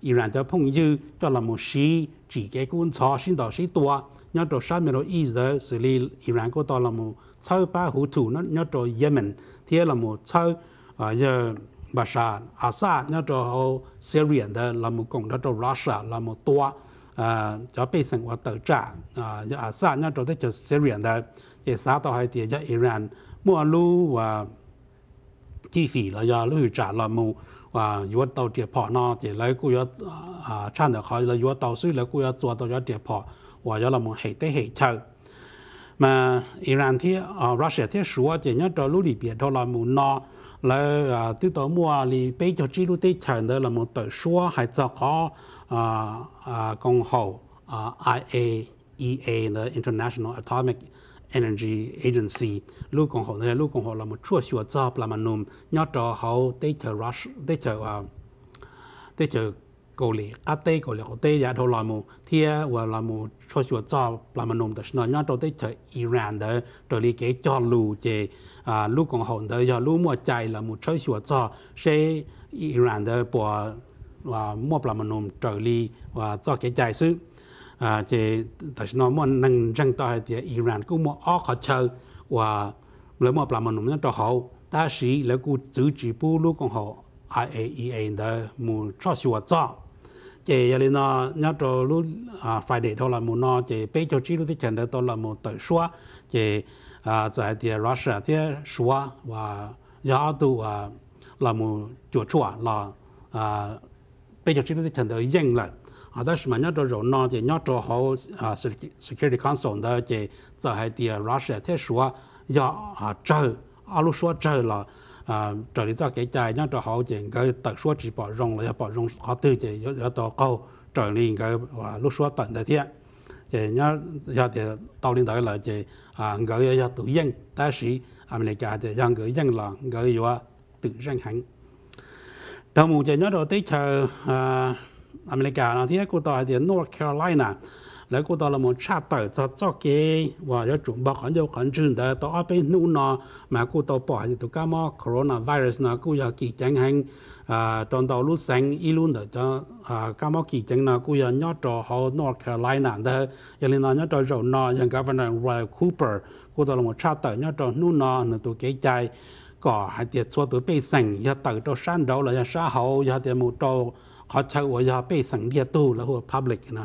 อิหร่านจะพงยืมจะละมือชีจีแกกุนชอชินต่อชีตัวย้อนตัวชาเมโรอีสเดอร์สิลีอิหร่านก็ตัวละมือเช่าป้าหูถูนั่นย้อนตัวเยเมนเทียละมือเช่าเอ่อ Bashar Assad nó cho Syria đó là một cộng đó cho Russia là một toa cho cho tự trả tới 啊，就變成我對炸啊，啊三年做得就 Syrian 的，也三到海地就 Iran，莫路話機費了呀，路炸了冇話如果到跌破呢，就來故要啊撐得開了，如果到水了故要做到要跌破，話要了冇黑得黑臭。mà Iran và và Chi là là lưu trả mù do tàu tiệp thì uh, Russia thì sửa chỉ nhất cho lưu đi biển thôi là mù nó là từ đó mua thì bây giờ chỉ lưu tế chờ đó là muốn tự sửa hay cho có à, à, công hậu à, IAEA, the International Atomic Energy Agency, lúc công hậu này lúc công hậu là một chua chua cho là mà cho hậu tây chờ Russia, tây chờ à, tây chờ cầu lì, à tây cầu lì cầu tây giá đầu là mù, thì và là mù chua chua cho là mà nôm tức là nhớ cho tây chờ Iran đó, rồi đi cái cho Lưu, chè, à lúc công hậu đó giờ lúc mua chạy là một chua chua cho, sẽ Iran đó bỏ và mua trợ lý và cho cái giải sư à thì tại sao mua năng răng tay thì Iran cũng mua ở khó chơi và lấy mua là mình họ ta sĩ lấy cũng giữ chỉ bu lúc còn họ IAEA e đó mua cho sự vật cho chị giờ lên nó nhớ cho à phải để thôi là muốn nó chị bây cho chỉ lúc thì chẳng được tôi là một tự xóa chị à tại thì Russia thì xóa và do và là một chuột chua là à 比較主要就都赢了。啊！但是嘛，兩度入內嘅兩做好啊，security council 嘅就系啲啊，Russia 殊啊，要啊，州，阿鲁说州啦，啊，就嚟就計計兩度好就个特殊資本融了，要佢融好多嘅，要要到高，就嚟應該話攞出嚟等一啲，就兩要啲到领导来就啊，唔夠要要都引，但是下面嚟就的，让佢引落，佢要啊，都然行。đầu mùng chạy nhớ đầu tới chờ à, America nó thì cô tòa thì North Carolina lấy cô tòa là một cha tờ cho cho cái và cho chúng bác còn nhiều còn chừng để tao ở bên nu nó mà cô tòa bỏ thì tụi cá mò coronavirus nó cô giờ kỳ chẳng hành à trong tàu lúc sáng y luôn đó cho à cá mò kỳ chẳng nào cô giờ nhớ trò họ North Carolina để giờ lên nó nhớ trò rồi nó giờ governor Roy Cooper cô tòa là một cha tờ nhớ trò nước nó nó tụi cái chạy có hai tiệt số từ bê sành ya tự cho san đầu là ya sa hậu ya tiệt mù cho họ chơi của ya bê sành địa tu là của public nè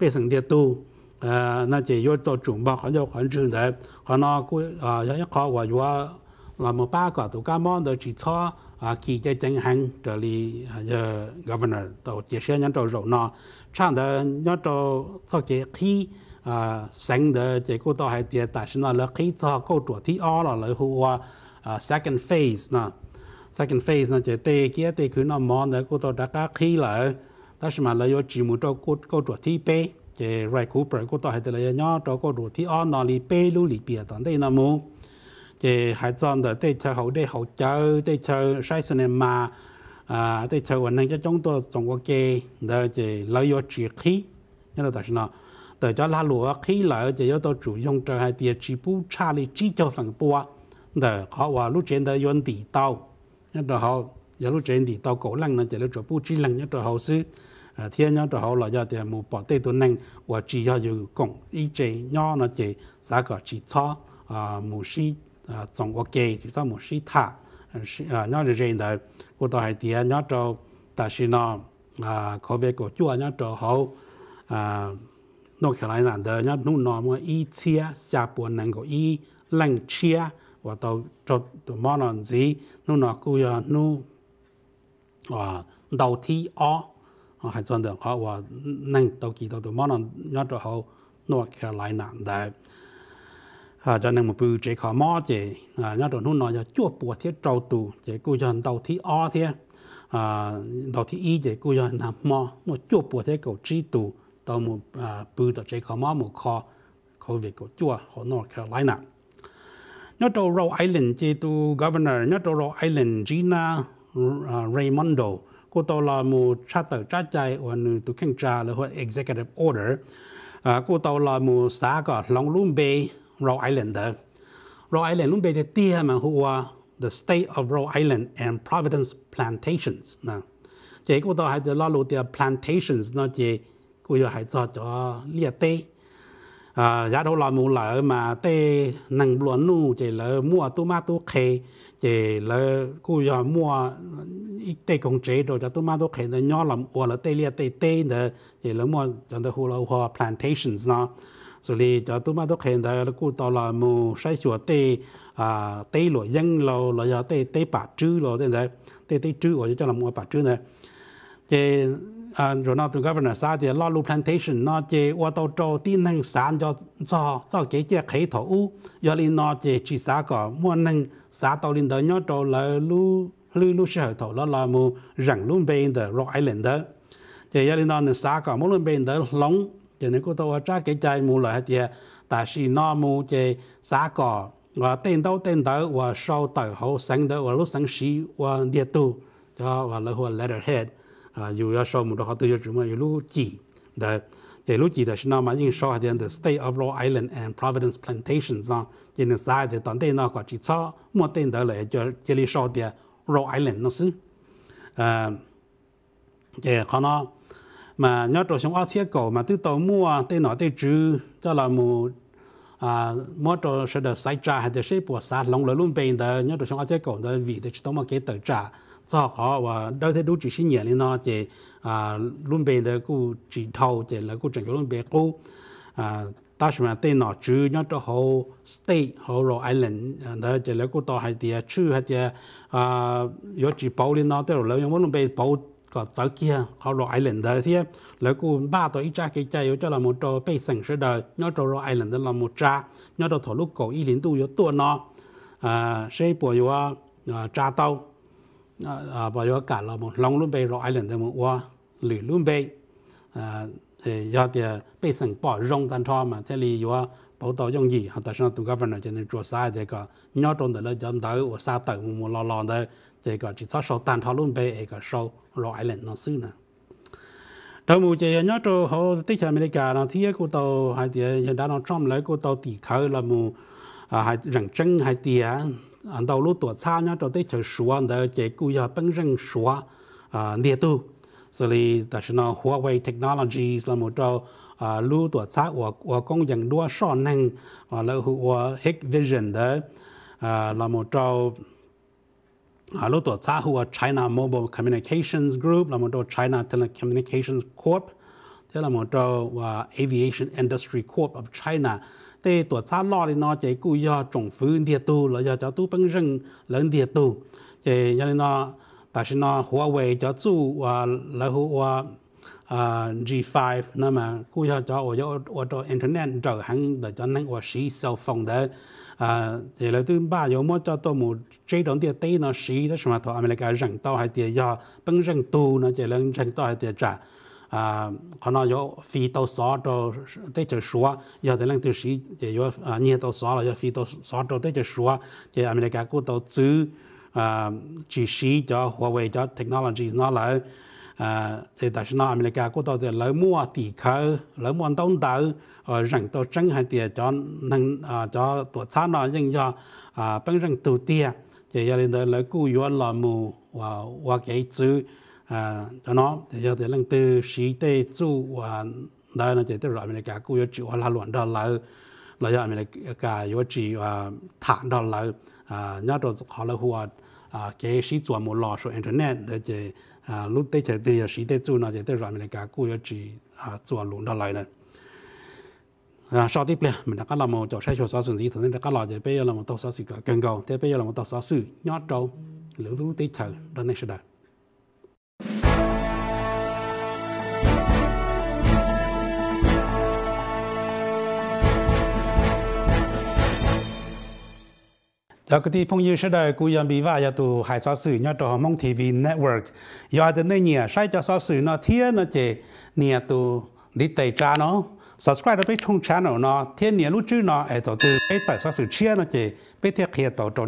bê sành địa tu à nó chỉ vô cho chúng bao họ vô khoản trường đấy họ nó cũng à ya khó của ya là một ba quả tụ cá món đó chỉ cho à kỳ cho chẳng hạn trở đi giờ governor tổ chia sẻ nhân trò rộng nó chẳng đó nhân trò cho cái khi à sáng đó chỉ cô tao hai tiệt tại sao là khi cho cô chủ thi o là lời hùa uh, second phase na second phase na chỉ tê kia tê cứ nó mòn để cô tôi đã cá khi là ta xem mà lấy vô chỉ một cho cô cô tuổi thi p chỉ rai cô tôi hay từ lấy nhau cho cô tuổi thi on nó p lưu li bia tận đây là mu chỉ hãy chọn để tê chơi hậu để hậu chơi tê chơi sai sinh mà à tê chơi vẫn đang cho chúng tôi trong quốc kê để chỉ lấy vô chỉ khi là ta xem nào để cho la lụa khi là chỉ cho tôi chủ dùng cho hai tiền chỉ bu cha li chỉ cho phần bùa là họ và lúc trên đó yon tỷ tàu nhất là họ giờ lúc trên tỷ tàu cổ lăng là chỉ là chỗ bố trí lăng nhất là họ sư thiên nhất là họ là do tiền một bỏ tê năng và chỉ do dù cũng ý chế nhỏ nó chỉ giá cả chỉ cho một sĩ trong quốc kế chỉ cho một sĩ thả nhỏ là trên đó của tôi hay tiền nhỏ cho ta sĩ nó có về cổ chùa nhỏ cho họ nó khởi lại là đó nhỏ nụ nó mà ý chia xa buồn năng của ý lăng chia và tàu cho gì, đầu hay ว่าตัวจดตัวมอนสีนู่นกูยานู่ว่าดาวที่อ๋อ还真的好，我能都记得，都马上要做好诺克来南的。啊，cho nên tàu tàu à, cho nên một bữa chỉ có mò chế, à, ờ, nhớ rồi nó là chua bùa thiết trâu tù, chỉ cô dân đầu thi o thế, à, ờ, đầu thi y chỉ cô dân nằm mò, một chua bùa thiết cầu trí tù, tàu một à, bữa tàu chỉ có mò một kho, khó việc của chua, họ nó khéo lái nặng nhớ trâu Rhode Island chế tu governor nhớ trâu Rhode Island Gina à, Raimondo cô ta là một cha tờ cha chạy và nữ tu kinh trà là hoặc executive order à, cô ta là một xã có Long Lung Bay Rhode Island đó Rhode Island Lung Bay thì tia mà hùa the state of Rhode Island and Providence plantations nè chế cô tàu hay là lo lụt plantations nó chế cô ta hay cho cho liệt tây À, giá đâu là mù lỡ mà tê nằng luận nu chỉ là mua tu ma tu khề chỉ là cô giờ mua tê công chế rồi cho tu ma tu khề nó nhỏ lắm hoặc là tê lia tê tê nữa chỉ là mua cho nó hồ là hoa plantations nó xử lý cho tu ma tu khề đó là cô tao là mù sai chùa tê à tê lụa dân lô là giờ tê tê bà trư lô tê tê tê trư rồi cho là mua bà trư nữa chỉ À, rồi nó tụi governor sa thì lo lu plantation nó chế qua tàu trâu tin năng sản cho cho cho cái chế khế thổ u giờ lên nó chế chỉ sa có mua nâng xã tàu lên đó nhớ trâu là lu lu lu sẽ thổ nó là mu rằng luôn bên đó rock island đó chế giờ lên nó năng sa có muốn luôn bên đó lóng chế nếu cô tàu tra cái chạy mu lại thì, tại vì nó mu chế sa có và tên đâu tên đó và sau tàu hậu sáng đó và lúc sáng sĩ và địa tu cho và là hoa letterhead 啊，又要烧木的话，都要什么一路记的，一路记的是那么因烧海点的 State of Rhode Island and Providence Plantations 啊，因那啥的当地那个只草莫等得来就这里烧的 Rhode Island 那是，呃，也可能嘛，你要做上二千个嘛，都到木对哪对猪，叫那么。à mua đồ sẽ được sai trà hay được sẽ bỏ sát lòng lợi bên đó nhớ được chúng ta sẽ cổ đó vì để chúng ta mà kế tới 早好我到头都这些年了呢，这啊，龙边的古指头，这了古整个龙边古啊，但是嘛，对那主要都好 stay 好罗 island，那这了古到还的去还的啊，有只包的呢，对了，因为龙边包。ก็เจ้าเกียเขาโรไอแลนด์เทียแล้วกูบ้าตัวอีจ้าเกจอยู่เจ้าละมุดโตไปสั่งเสดยอดโตโรไอแลนด์ละมุดจ้ายอดโตถอลูกเกาอีหลินตู้อยู่ตัวเนาะอ่าใช้ป่วยว่าจ้าเต้า À, à bà yo cả là một long luôn bay rồi island một wa lử luôn bay à do thì à, bay sang bỏ rong tan cho mà thế li yo bảo tàu dùng gì là ta sẽ tụi governor cho nên chỗ sai thì có nhỏ trong đó là dân tới ở xa tới một lo lo đấy thì có chỉ cho số tan cho luôn bay cái số rồi lên nó xứ nè đầu mùa chơi nhớ cho họ tích hợp America nó thì cô tàu hay thì hiện đã nó trong lấy cô tàu tỷ khơi là mù à, hay rằng chân hay tiền anh đầu lúc tuổi xa nhá cho tới chờ xóa đó chế cú à, giờ bưng rừng xóa à địa tu rồi thì đó là Huawei Technologies là một trong à lúc tuổi xa của của công dân đua so năng và là của Hick Vision đó à là một trong à lúc tuổi xa của China Mobile Communications Group là một trong China Telecommunications Corp thế là một trong à, Aviation Industry Corp of China thì tuổi xa lo thì nó chỉ cú do trồng phứ địa tu là do cho tu bằng rừng lớn địa tu thì cho nên nó tại sao nó Huawei cho chú và là Huawei G5 nên mà cú do cho ở cho ở cho internet trở hàng để cho nên ở sử cell phone đấy à thì là thứ ba yếu mới cho tôi một chế đón tiền tây nó sĩ đó là mà thôi America rằng tao hay tiền do bằng rừng tu nó chỉ là rằng tao hay tiền trả 啊，可能有飞到沙洲，对就说，有的人就是也有啊，念到沙了，有飞到沙洲，对就说，就阿美利加古到走啊，只是叫华为叫 technology 那来。à thì tại sao America có tôi thì lấy mua tỷ khờ lấy mua đông đầu ở rằng tôi tránh hai tiền cho năng à cho tổ xã nó nhưng do à bên rằng tù tiền thì gia đình tôi lấy cú và và cái chữ À, cho nó thì giờ thì lần từ sĩ tê chu và đây là chỉ tới rồi mình cả cũng chịu là luận đó là là giờ mình cả yếu chỉ và thản đó là à nhớ rồi họ là hùa à cái sĩ chuẩn một lò số internet để chỉ à lúc tê chỉ thì sĩ tê chu nó chỉ tới rồi mình cả cũng chỉ à chuẩn luôn đó lại này à sau tiếp là mình đã có làm một trò sai trò sao sử gì thường đã có làm thì bây giờ là một tổ sao sử cần cầu thế bây giờ là một tổ sao sử nhớ trâu lưỡng lúc tết chờ đó này sẽ đời giờ dạ, cái phong yêu sẽ đời cú dân bị vạ giờ dạ tụ hải xã trò mong TV network giờ từ nay nhỉ sai cho xã sử nó thiên nó chỉ nhỉ tụ đi tẩy trà nó subscribe tới trong channel nó thiên nhỉ lúc chứ nó ở tổ từ cái tại xã sử chia nó chỉ biết thiệt hiện tổ chỗ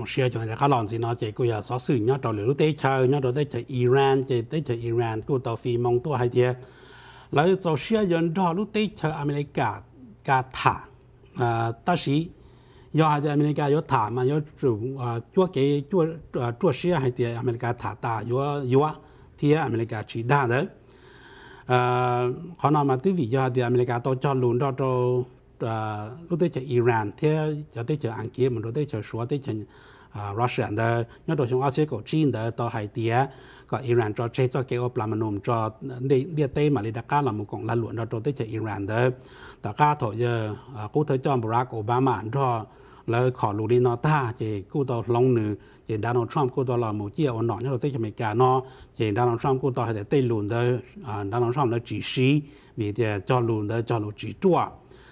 trong xe cho nên các lòn gì nó chạy cô giờ xóa xử nhá trò lửa tế chơi nhá trò tế chơi Iran chạy tế chơi Iran cô tàu phi mong tua hai tia lấy cho xe dân trò lúc tế chơi America cả thả à ta sĩ do hai tia America do thả mà do chủ à chúa cái chúa à, chúa xe hai tia America thả ta do do thì America chỉ đa đấy à họ nói mà tới vì do hai tia America tao cho luôn đó cho à, lúc tới chơi Iran thế cho tới chơi Anh kia mình rồi tới chơi Sủa tới chơi à Russia đó nhớ đồ chúng Asia của Trung đó tàu Hải Tiệp có Iran cho chế cho cái ốp làm nôm cho để để tây mà lấy đặc là một cộng là luận đó cho tới cho Iran đó đặc ca thổi giờ cụ thể cho Barack Obama cho là khó lũ đi nó ta chỉ cụ tàu long nữ chỉ Donald Trump cụ tàu là một chiếc ổn nọ nhớ đồ tới cho Mỹ cả nó chỉ Donald Trump cụ tàu hay để tây luận đó Donald Trump nó chỉ sĩ vì cho luận đó cho lũ chỉ chuột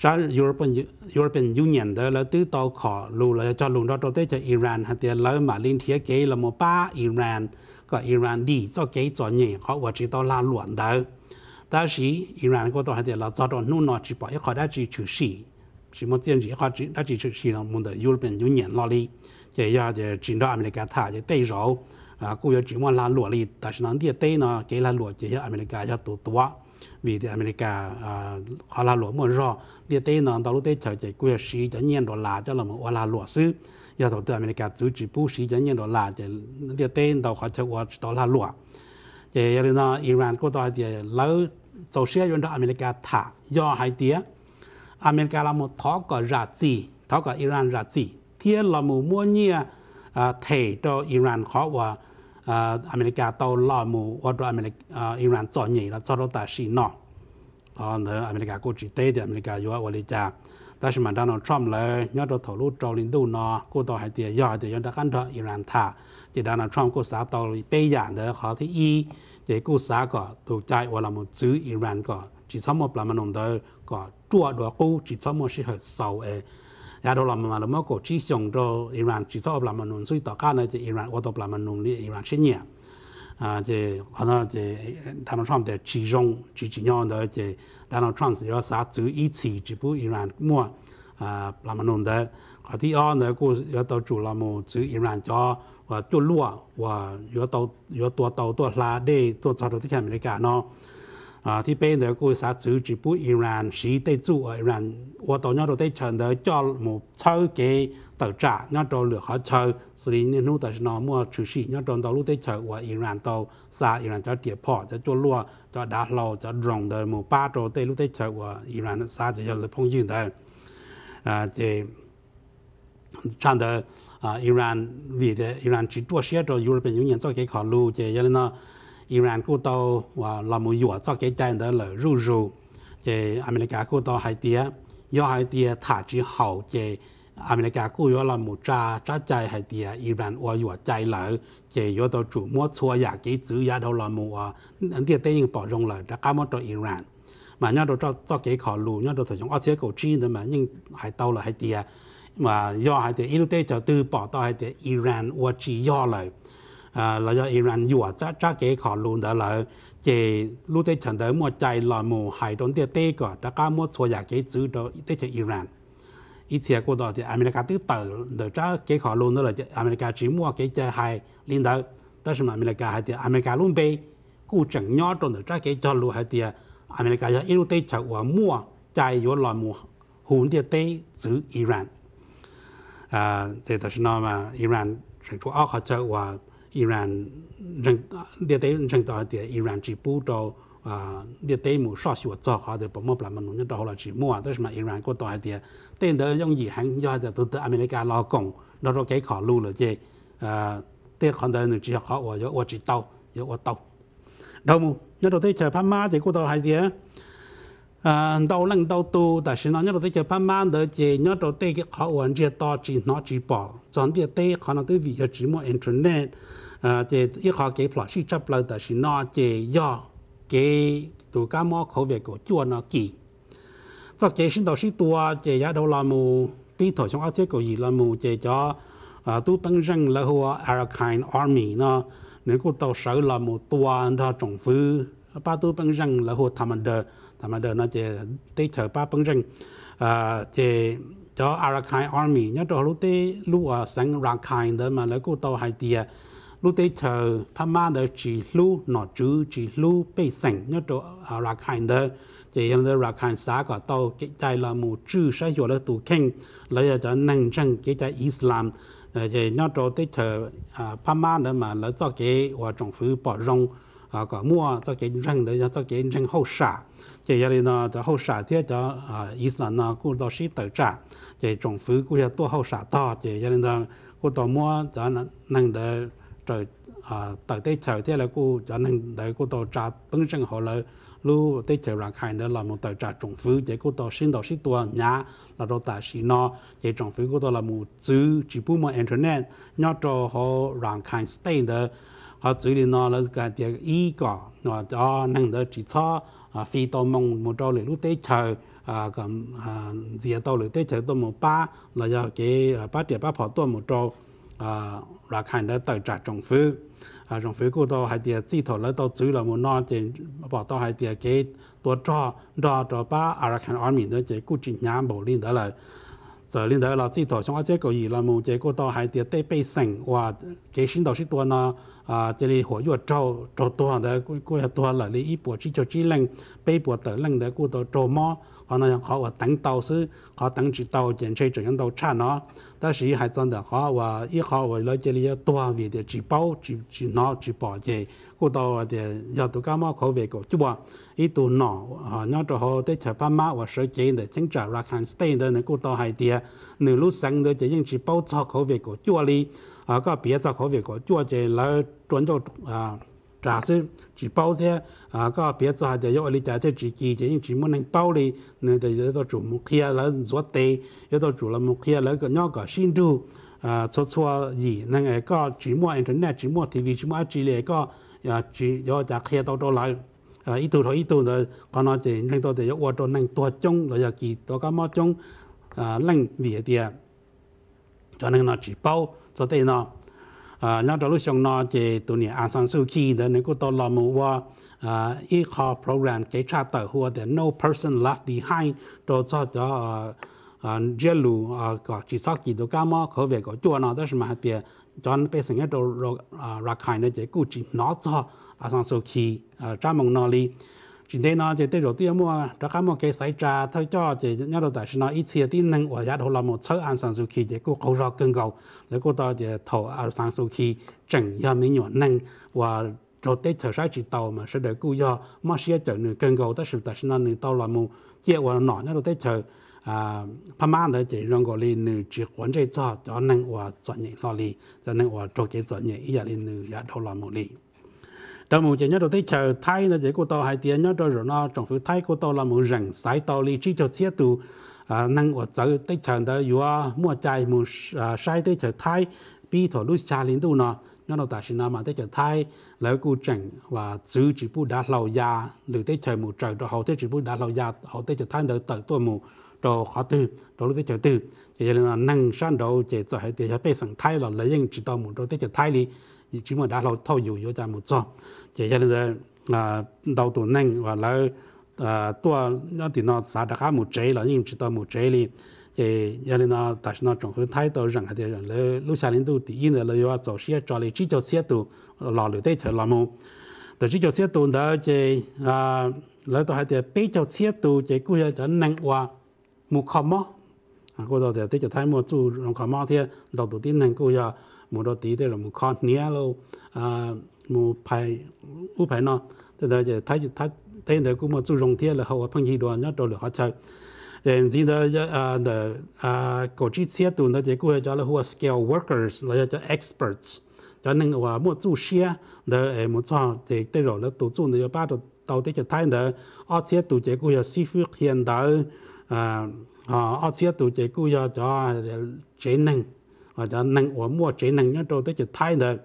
sa European European Union đó là từ tàu khó lù là cho lùng đó tới cho Iran hay tiền lỡ mà liên thiết kế là một ba Iran có Iran đi cho kế cho nhẹ họ và chỉ tàu la luận đó ta sĩ Iran có tàu hay tiền là cho tàu nu nó chỉ bỏ họ đã chỉ chủ sĩ chỉ một tiền chỉ họ chỉ đã chỉ chủ sĩ là một cái European Union lo đi chỉ giờ thì chỉ đó America thả chỉ tây rồi à cũng có chỉ muốn la luận đi, 但是呢，啲低呢，幾拉落，只係 America 一度多。vì thì America họ là lúa một rò địa tây nó đầu lúc tây chờ chạy quê sĩ cho nhiên đó là cho là một là lúa sư giờ đầu tư America chủ chỉ bu sĩ cho nhiên đó là chạy địa tây đầu họ chờ qua đó là lúa chạy giờ nó Iran có đó thì lâu sau xe yon đó America thả do hai tiếng, America là một thó có giá trị, thó có Iran giá trị, thiên là một mua nhia à, thể cho Iran khó và อเมริกาต้ล่อมูวาดอเมริกาอิหร่านจ่อหนีแล้วจ่อรตาชีนอตอเนออเมริกาก็จีเตเดอเมริกาอยู่อเมริจาแต่สมันดานอทรัมเลยยอดถลูโจลินดูนอกูต่อห้เตียยอดเดียยอดกันทออิหร่านท่าจีดานอทรัมกูสาตอเป์ยานเดอขอที่อีจีกูสาก็ถูกใจวลามุจื้ออิหร่านก็จีสมมปลามนมเดอก็จั่วดัวกูจีสมมชิเหอเศร้าเอ亚洲人民们就没有支持伊朗，支持他们弄出塔卡，那是伊朗国土人民弄的，伊朗事业。啊，这，他那这，特朗普在支持支持伊朗，但是特朗普是要杀掉一切支持伊朗的。啊，人民们在，他第二呢，就要到处拉幕支持伊朗，叫，叫乱，叫要要要要打打打的，要打到这个美国呢。啊，这边的故事就是不依然是得住的人，我到那都得承担叫某超级得炸，那都六合超，所以你弄的是那么出事，那都到路得承担，我依然到啥依然叫跌破，叫做落，叫打落，叫撞的某巴着得路得承担，我依然啥的叫碰硬的，啊，这唱的啊，依然为的依然只多些着，有人朋友做给考虑，这原来呢。Iran cô tàu và là một vụ cho cái trận đó là rủ rủ chế America cô tàu hai tia do hai tia thả chỉ hậu chế America cô yếu là một cha cha chạy hai tia Iran và vụ chạy lỡ chế yếu tàu chủ mua chua nhà cái chữ nhà đâu là một ấn tia tây bỏ rong lại. đã cá mất cho Iran mà nhau đó cho cho cái khó lù nhau đó thời chúng ở chế cổ chi đó mà nhưng hai tàu là hai tia mà do hai tia ít tê cho từ bỏ tàu hai tia Iran và chỉ do lại là do Iran dùa chắc chắc cái khó luôn đó là cái lúc tới chẳng tới một chạy là một hai đồn tiền tê cả đã cả một số nhà cái chữ đó tới cho Iran ít xe của đó thì America tự tử được chắc cái khó luôn đó là America chỉ mua cái chạy hai liên đó đó là America hay thì America luôn bê cụ chẳng nhỏ trong được chắc cái cho luôn hay thì America giờ ít tới chợ và mua chạy vô là một hùn tiền tê chữ Iran à thì đó là mà Iran chẳng chỗ ở họ chợ và 医院人，你对人到海天，医院去拍照啊，你对某许我做好的，不忙不那么弄点到好了去。某啊，再什么医院过到海天，对的用银行用的都到美国老公，拿到给块路了这呃，对看到你只要学我，要我道要我到，读么？那到对在爸妈这搞到海天，嗯，读冷读多，但是呢，你到对在爸妈这，你到对个学我，只要到只拿几百，从对对可能对只要只么 internet。à chế ít họ cái plot chỉ chấp lâu đó là nó chế do cái tụ cá mò khẩu về của chua nó kỳ cho chế sinh tàu sĩ tua chế giá đầu là mù bí thổi trong áo chế của gì là mù chế cho à tu băng răng là hoa Arakan Army nó nếu cô tàu sở là mù tua đó trọng phứ ba tu băng răng là hoa tham đờ tham đờ nó chế tây chở ba băng răng à chế cho Arakan Army nhớ đó lúc tây lúc ở sáng Rakhine đó mà lấy cô tàu hai tia lúc đấy chờ tham ma đó chỉ lưu nọ chú chỉ lưu bị sảnh nhớ chỗ ở lạc hành đó thì hiện giờ lạc hành xã có tàu cái chạy là một chữ sẽ hiểu là tù kinh lấy cho nâng chân cái chạy Islam ờ, thì nhớ chỗ đấy chờ tham ma đó mà lấy cho cái và trọng phủ bỏ rong à, có mua cho cái răng đấy cho cái răng hậu xã thì giờ nó cho hậu xã thì cho à, Islam nó cũng đó sĩ tự trả thì trọng phủ cũng là tua hậu xã to thì giờ nó cũng đó mua cho năng được trời à tại tết trời thế là cô cho nên để cô tổ trà bưng sang họ là lu tết trời rằng khai nữa là một tờ trà trồng phứ chỉ cô tổ sinh tổ sĩ tua nhà là đồ tài sĩ nó chỉ trồng phứ cô tổ là một chữ chỉ bu mà internet nhớ cho họ rằng khai stay đó họ chữ đi nó là cái việc ý cả nó cho năng đỡ chỉ cho phi tổ mong một trâu lễ lúc tết trời à cầm à dìa tổ lễ tết trời tổ một ba là do cái ba triệu ba phỏ tổ một trâu 啊，拉克汉到抵达政府，啊，政府估到海地资产勒到只了冇那钱，不到海地给多抓抓就把阿拉看阿米的这估计拿冇领得来，就领得了资产，像我这个伊了冇这估到海地带皮性哇，给些岛些多呢，啊，这里合约招招团的雇雇些多了，你一波只就只零，被部的零的过到捉摸。可能好，我等到时，學等住到前車前人都出咯，但是还真的，學我以後我来这里要多學啲的举报、举举闹、举报嘅，过到我哋要读干嘛可为个，即係，一度闹啊，闹着好啲七八萬或的，千嘅，正看，落去的，啲嘅，到。度係啲，你路上的就用举报做口为个，即话你啊搞别做口味就即係来转做啊。trả sẽ chỉ bao thế à có biết ra để yêu lý trả thế chỉ kỳ chỉ những chỉ muốn anh bao đi nên để cho chủ mục kia là rửa tê yêu đó chủ là mục kia là cái nhau cả sinh du à cho cho gì nên cái có chỉ muốn internet chỉ muốn tv chỉ muốn chỉ lệ có à chỉ do trả kia đâu đâu lại à ít tuổi thôi ít tuổi rồi còn nói chỉ nên tôi để yêu đó nên tôi chung rồi giờ kỳ tôi cả mất chung à lành việc tiền cho nên nó chỉ bao cho đây nó 啊，那大陆乡农这，这呢，阿桑苏基的，那古特罗姆沃，呃，Equal Program，给差特沃的，No person left behind，叫做叫，呃，杰鲁，呃，叫奇萨基都嘎嘛，河北国主要那都是嘛哈的，专百姓的都，呃，拉开那这古支，那咋阿桑苏基加盟那里。ta 今天呢，就对着对么，这个么给谁家，他家就伢都但是呢，一切的能我也都那么抽按上手去，结果口罩更高，那个到就头按上手去，整也没有能我。rồi tết thời sai chỉ tàu mà sẽ để cô do mà sẽ chở nửa cân cầu tất sự tất sinh nên tàu là một chiếc và nọ nhá rồi tết thời à pha má nữa chỉ rằng gọi là nửa chỉ quan chế cho cho nên và chọn nhẹ lo lì cho nên và trâu chế chọn nhẹ ý là lên nửa giá đầu là một lì đầu mùng chỉ nhớ đầu thấy chờ thay nó chỉ cô tàu hai tiếng nhớ đầu rồi nó trong phía thay cô tàu là một rừng sải tàu lý trí cho xe tù à năng ở chợ tới chờ đó vừa à, mua trái mua sai tới chờ thay bi thổ lúc xa lên tu nó nhớ đầu ta xin mà tới chờ thay lấy cô chẳng và giữ chỉ bu đã lâu già lử tới chờ một trời rồi hậu tới chỉ bu đã lâu già hậu tới chờ thay đỡ tới tôi mù đồ khó từ đồ lúc tới chờ từ thì là năng san đầu chỉ cho hai tiếng phải sang thay là lấy những chỉ tàu một đồ tới chờ thay đi chỉ mà đã lâu thâu dù yếu cho một cho chỉ cho nên là đầu tuần nên và là tua nó thì nó xã đã một chế là nhưng chỉ tao một chế đi thì cho nên là tại sao nó trồng hơn thái tao rằng thì rằng là lúc sáng đến tu thì yên là yêu cho xe cho chỉ cho xe tu lò lửa tết thời làm mù từ chỉ cho xe đó thì à lấy tao hay thì bê cho xe tu thì cũng là cho năng hoa một khó mỏ à cô đó thì tết cho thái mùa tu trong khó mỏ thì đầu tu tiên năng cô một đôi tí thế là một con nia lô à một phải u phải nó thế đó giờ thấy thấy thế đó cũng một chú rồng thiên là họ phân gì đó nhớ rồi là họ chơi then gì đó à the à cổ chi xe tụ nó chỉ cũng cho là họ scale workers là cho experts cho nên là một chú xe để à, một cho thì thế rồi là tổ chức nó bắt đầu đầu tiên cho thấy là ở xe tụ chỉ cũng là sư phụ hiện đại à ở xe tụ chỉ cũng cho cho à, training 或者能我摸只能一做得就太的。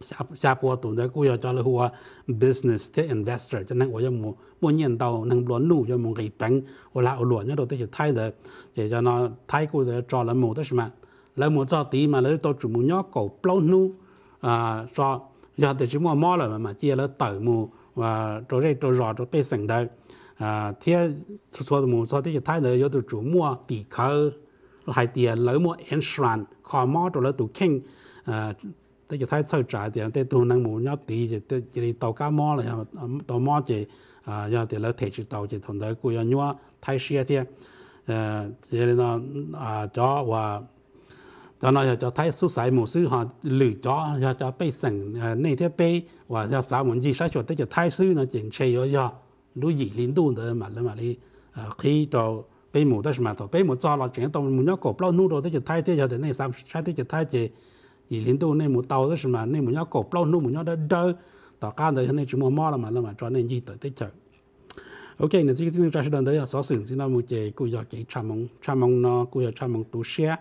下下坡懂得故要叫了我 business 的 investor，就能我要摸摸念到能乱路要摸给本，我来我乱一做得就太的，也叫那太过的做了摸的是嘛？来摸做底嘛，来到主摸鸟狗不路啊，说要得只摸摸了嘛嘛，接了头摸 và rồi đây rồi rõ rồi bên sảnh đấy à thế số số một số thì thay đời do từ chủ mua tỷ khơi lại tiền lấy một insurance khó mò rồi lấy tụ kinh tới cho thấy sơ trả tiền tới tụ năng mù nhau tí chỉ tới chỉ tàu cá mò là tàu mò chỉ à giờ thì lấy thể chỉ tàu chỉ thằng đấy cũng nhau thay xe thì à chỉ à, là à cho và cho nó cho thấy số sai một số họ lử cho cho cho bị sẵn này thế bị và cho xã muốn gì sai chuột tới cho thay số nó chuyện chơi rồi do lũ gì liên tu tới mà là mà đi à, khi cho 北亩的是馒头，北亩糟了，整到母鸟狗不老弄着，它就太低下的那啥，太低就太低，以零度那亩刀的是嘛，那母鸟狗不老弄母鸟的刀，到干的那只摸摸了嘛，那嘛抓那一的得着。OK，那这个地方暂时等到少数，只那么这古要给查蒙查蒙呢，古要查蒙读写，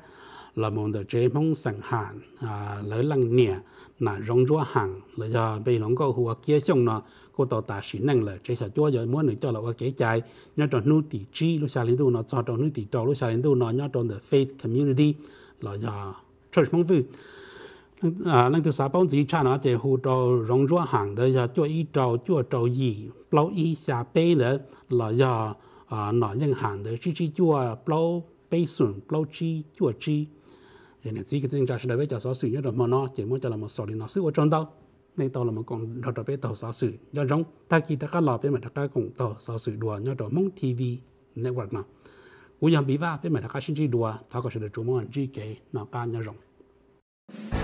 那么的这蒙生寒啊，来冷年。rong bây lòng xong 那融入行了呀，被龙哥和接送呢，cô tàu ta sĩ năng là chế sở chúa giờ muốn được cho là cái chạy nhớ trong nuôi tỷ chi lúc xa lên tu nó cho trong nuôi tỷ trâu lúc xa lên tu nó nhớ trong the faith community là giờ church mong vui à lần thứ sáu bốn giờ cha nó chế hồ trâu rong rúa hàng đấy giờ chúa y trâu chúa trâu gì lâu y xa bê nữa là giờ à nó nhân hàng đấy chỉ chỉ chúa lâu bê sùn lâu chi chúa chi thì nên chỉ cái tình trạng sẽ bây giờ xóa xử nhất rồi mà chỉ muốn cho là một số thì nó ở trong đâu nên tao là một con đó đó bây tàu xóa xử do giống ta khi ta cá lò bên mà ta cá cùng tàu xóa xử đùa nhớ đó mong tv network nào cũng giống bị va bên mà ta cá xin chỉ đùa ta có sự được chủ mong chỉ kể nó cá